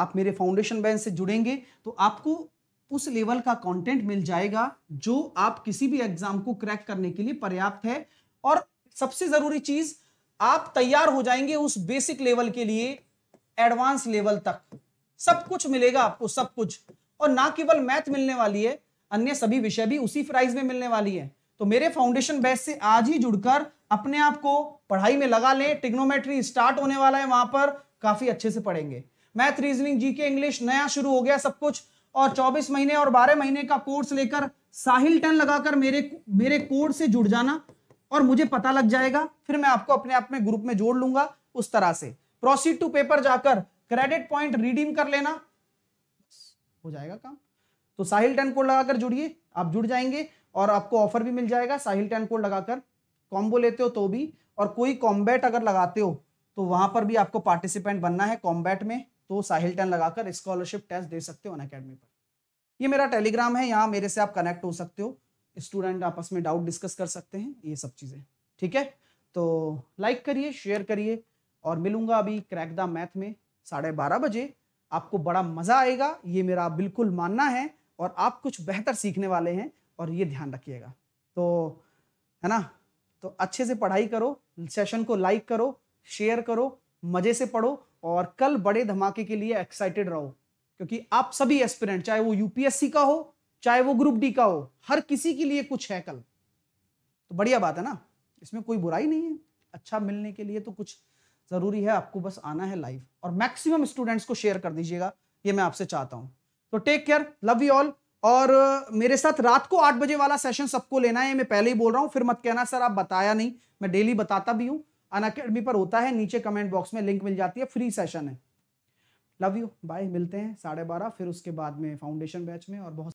आप मेरे फाउंडेशन बैच से जुड़ेंगे तो आपको उस लेवल का कंटेंट मिल जाएगा जो आप किसी भी एग्जाम को क्रैक करने के लिए पर्याप्त है और सबसे जरूरी चीज आप तैयार हो जाएंगे उस बेसिक लेवल के लिए एडवांस लेवल तक सब कुछ मिलेगा आपको सब कुछ और ना केवल मैथ मिलने वाली है अन्य सभी विषय भी उसी प्राइस में मिलने वाली है तो मेरे फाउंडेशन बैच से आज ही जुड़कर अपने आप को पढ़ाई में लगा लें टिग्नोमेट्री स्टार्ट होने वाला है वहां पर काफी अच्छे से पढ़ेंगे मैथ रीजनिंग जीके इंग्लिश नया शुरू हो गया सब कुछ और 24 महीने और 12 महीने का कोर्स लेकर साहिल टन लगाकर मेरे मेरे कोर्स से जुड़ जाना और मुझे पता लग जाएगा फिर मैं आपको अपने आप में ग्रुप में जोड़ लूंगा उस तरह से प्रोसीड टू पेपर जाकर क्रेडिट पॉइंट रिडीम कर लेना हो जाएगा काम तो साहिल टन कोड लगाकर जुड़िए आप जुड़ जाएंगे और आपको ऑफर भी मिल जाएगा साहिल टन कोड लगाकर कॉम्बो लेते हो तो भी और कोई कॉम्बैट अगर लगाते हो तो वहां पर भी आपको पार्टिसिपेंट बनना है कॉम्बैट में तो साहिल टेन लगाकर स्कॉलरशिप टेस्ट दे सकते हो अन अकेडमी पर ये मेरा टेलीग्राम है यहाँ मेरे से आप कनेक्ट हो सकते हो स्टूडेंट आपस में डाउट डिस्कस कर सकते हैं ये सब चीज़ें ठीक है तो लाइक करिए शेयर करिए और मिलूंगा अभी क्रैक द मैथ में साढ़े बारह बजे आपको बड़ा मज़ा आएगा ये मेरा बिल्कुल मानना है और आप कुछ बेहतर सीखने वाले हैं और ये ध्यान रखिएगा तो है ना तो अच्छे से पढ़ाई करो सेशन को लाइक करो शेयर करो मज़े से पढ़ो और कल बड़े धमाके के लिए एक्साइटेड रहो क्योंकि आप सभी एस्पिरेंट चाहे वो यूपीएससी का हो चाहे वो ग्रुप डी का हो हर किसी के लिए कुछ है कल तो बढ़िया बात है ना इसमें कोई बुराई नहीं है अच्छा मिलने के लिए तो कुछ ज़रूरी है आपको बस आना है लाइव और मैक्सिमम स्टूडेंट्स को शेयर कर दीजिएगा ये मैं आपसे चाहता हूँ तो take care love you all और uh, मेरे साथ रात को आठ बजे वाला सेशन सबको लेना है मैं पहले ही बोल रहा हूँ फिर मत कहना सर आप बताया नहीं मैं डेली बताता भी हूँ अनअकेडमी अकेडमी पर होता है नीचे कमेंट बॉक्स में लिंक मिल जाती है फ्री सेशन है लव यू बाय मिलते हैं साढ़े बारह फिर उसके बाद में फाउंडेशन बैच में और बहुत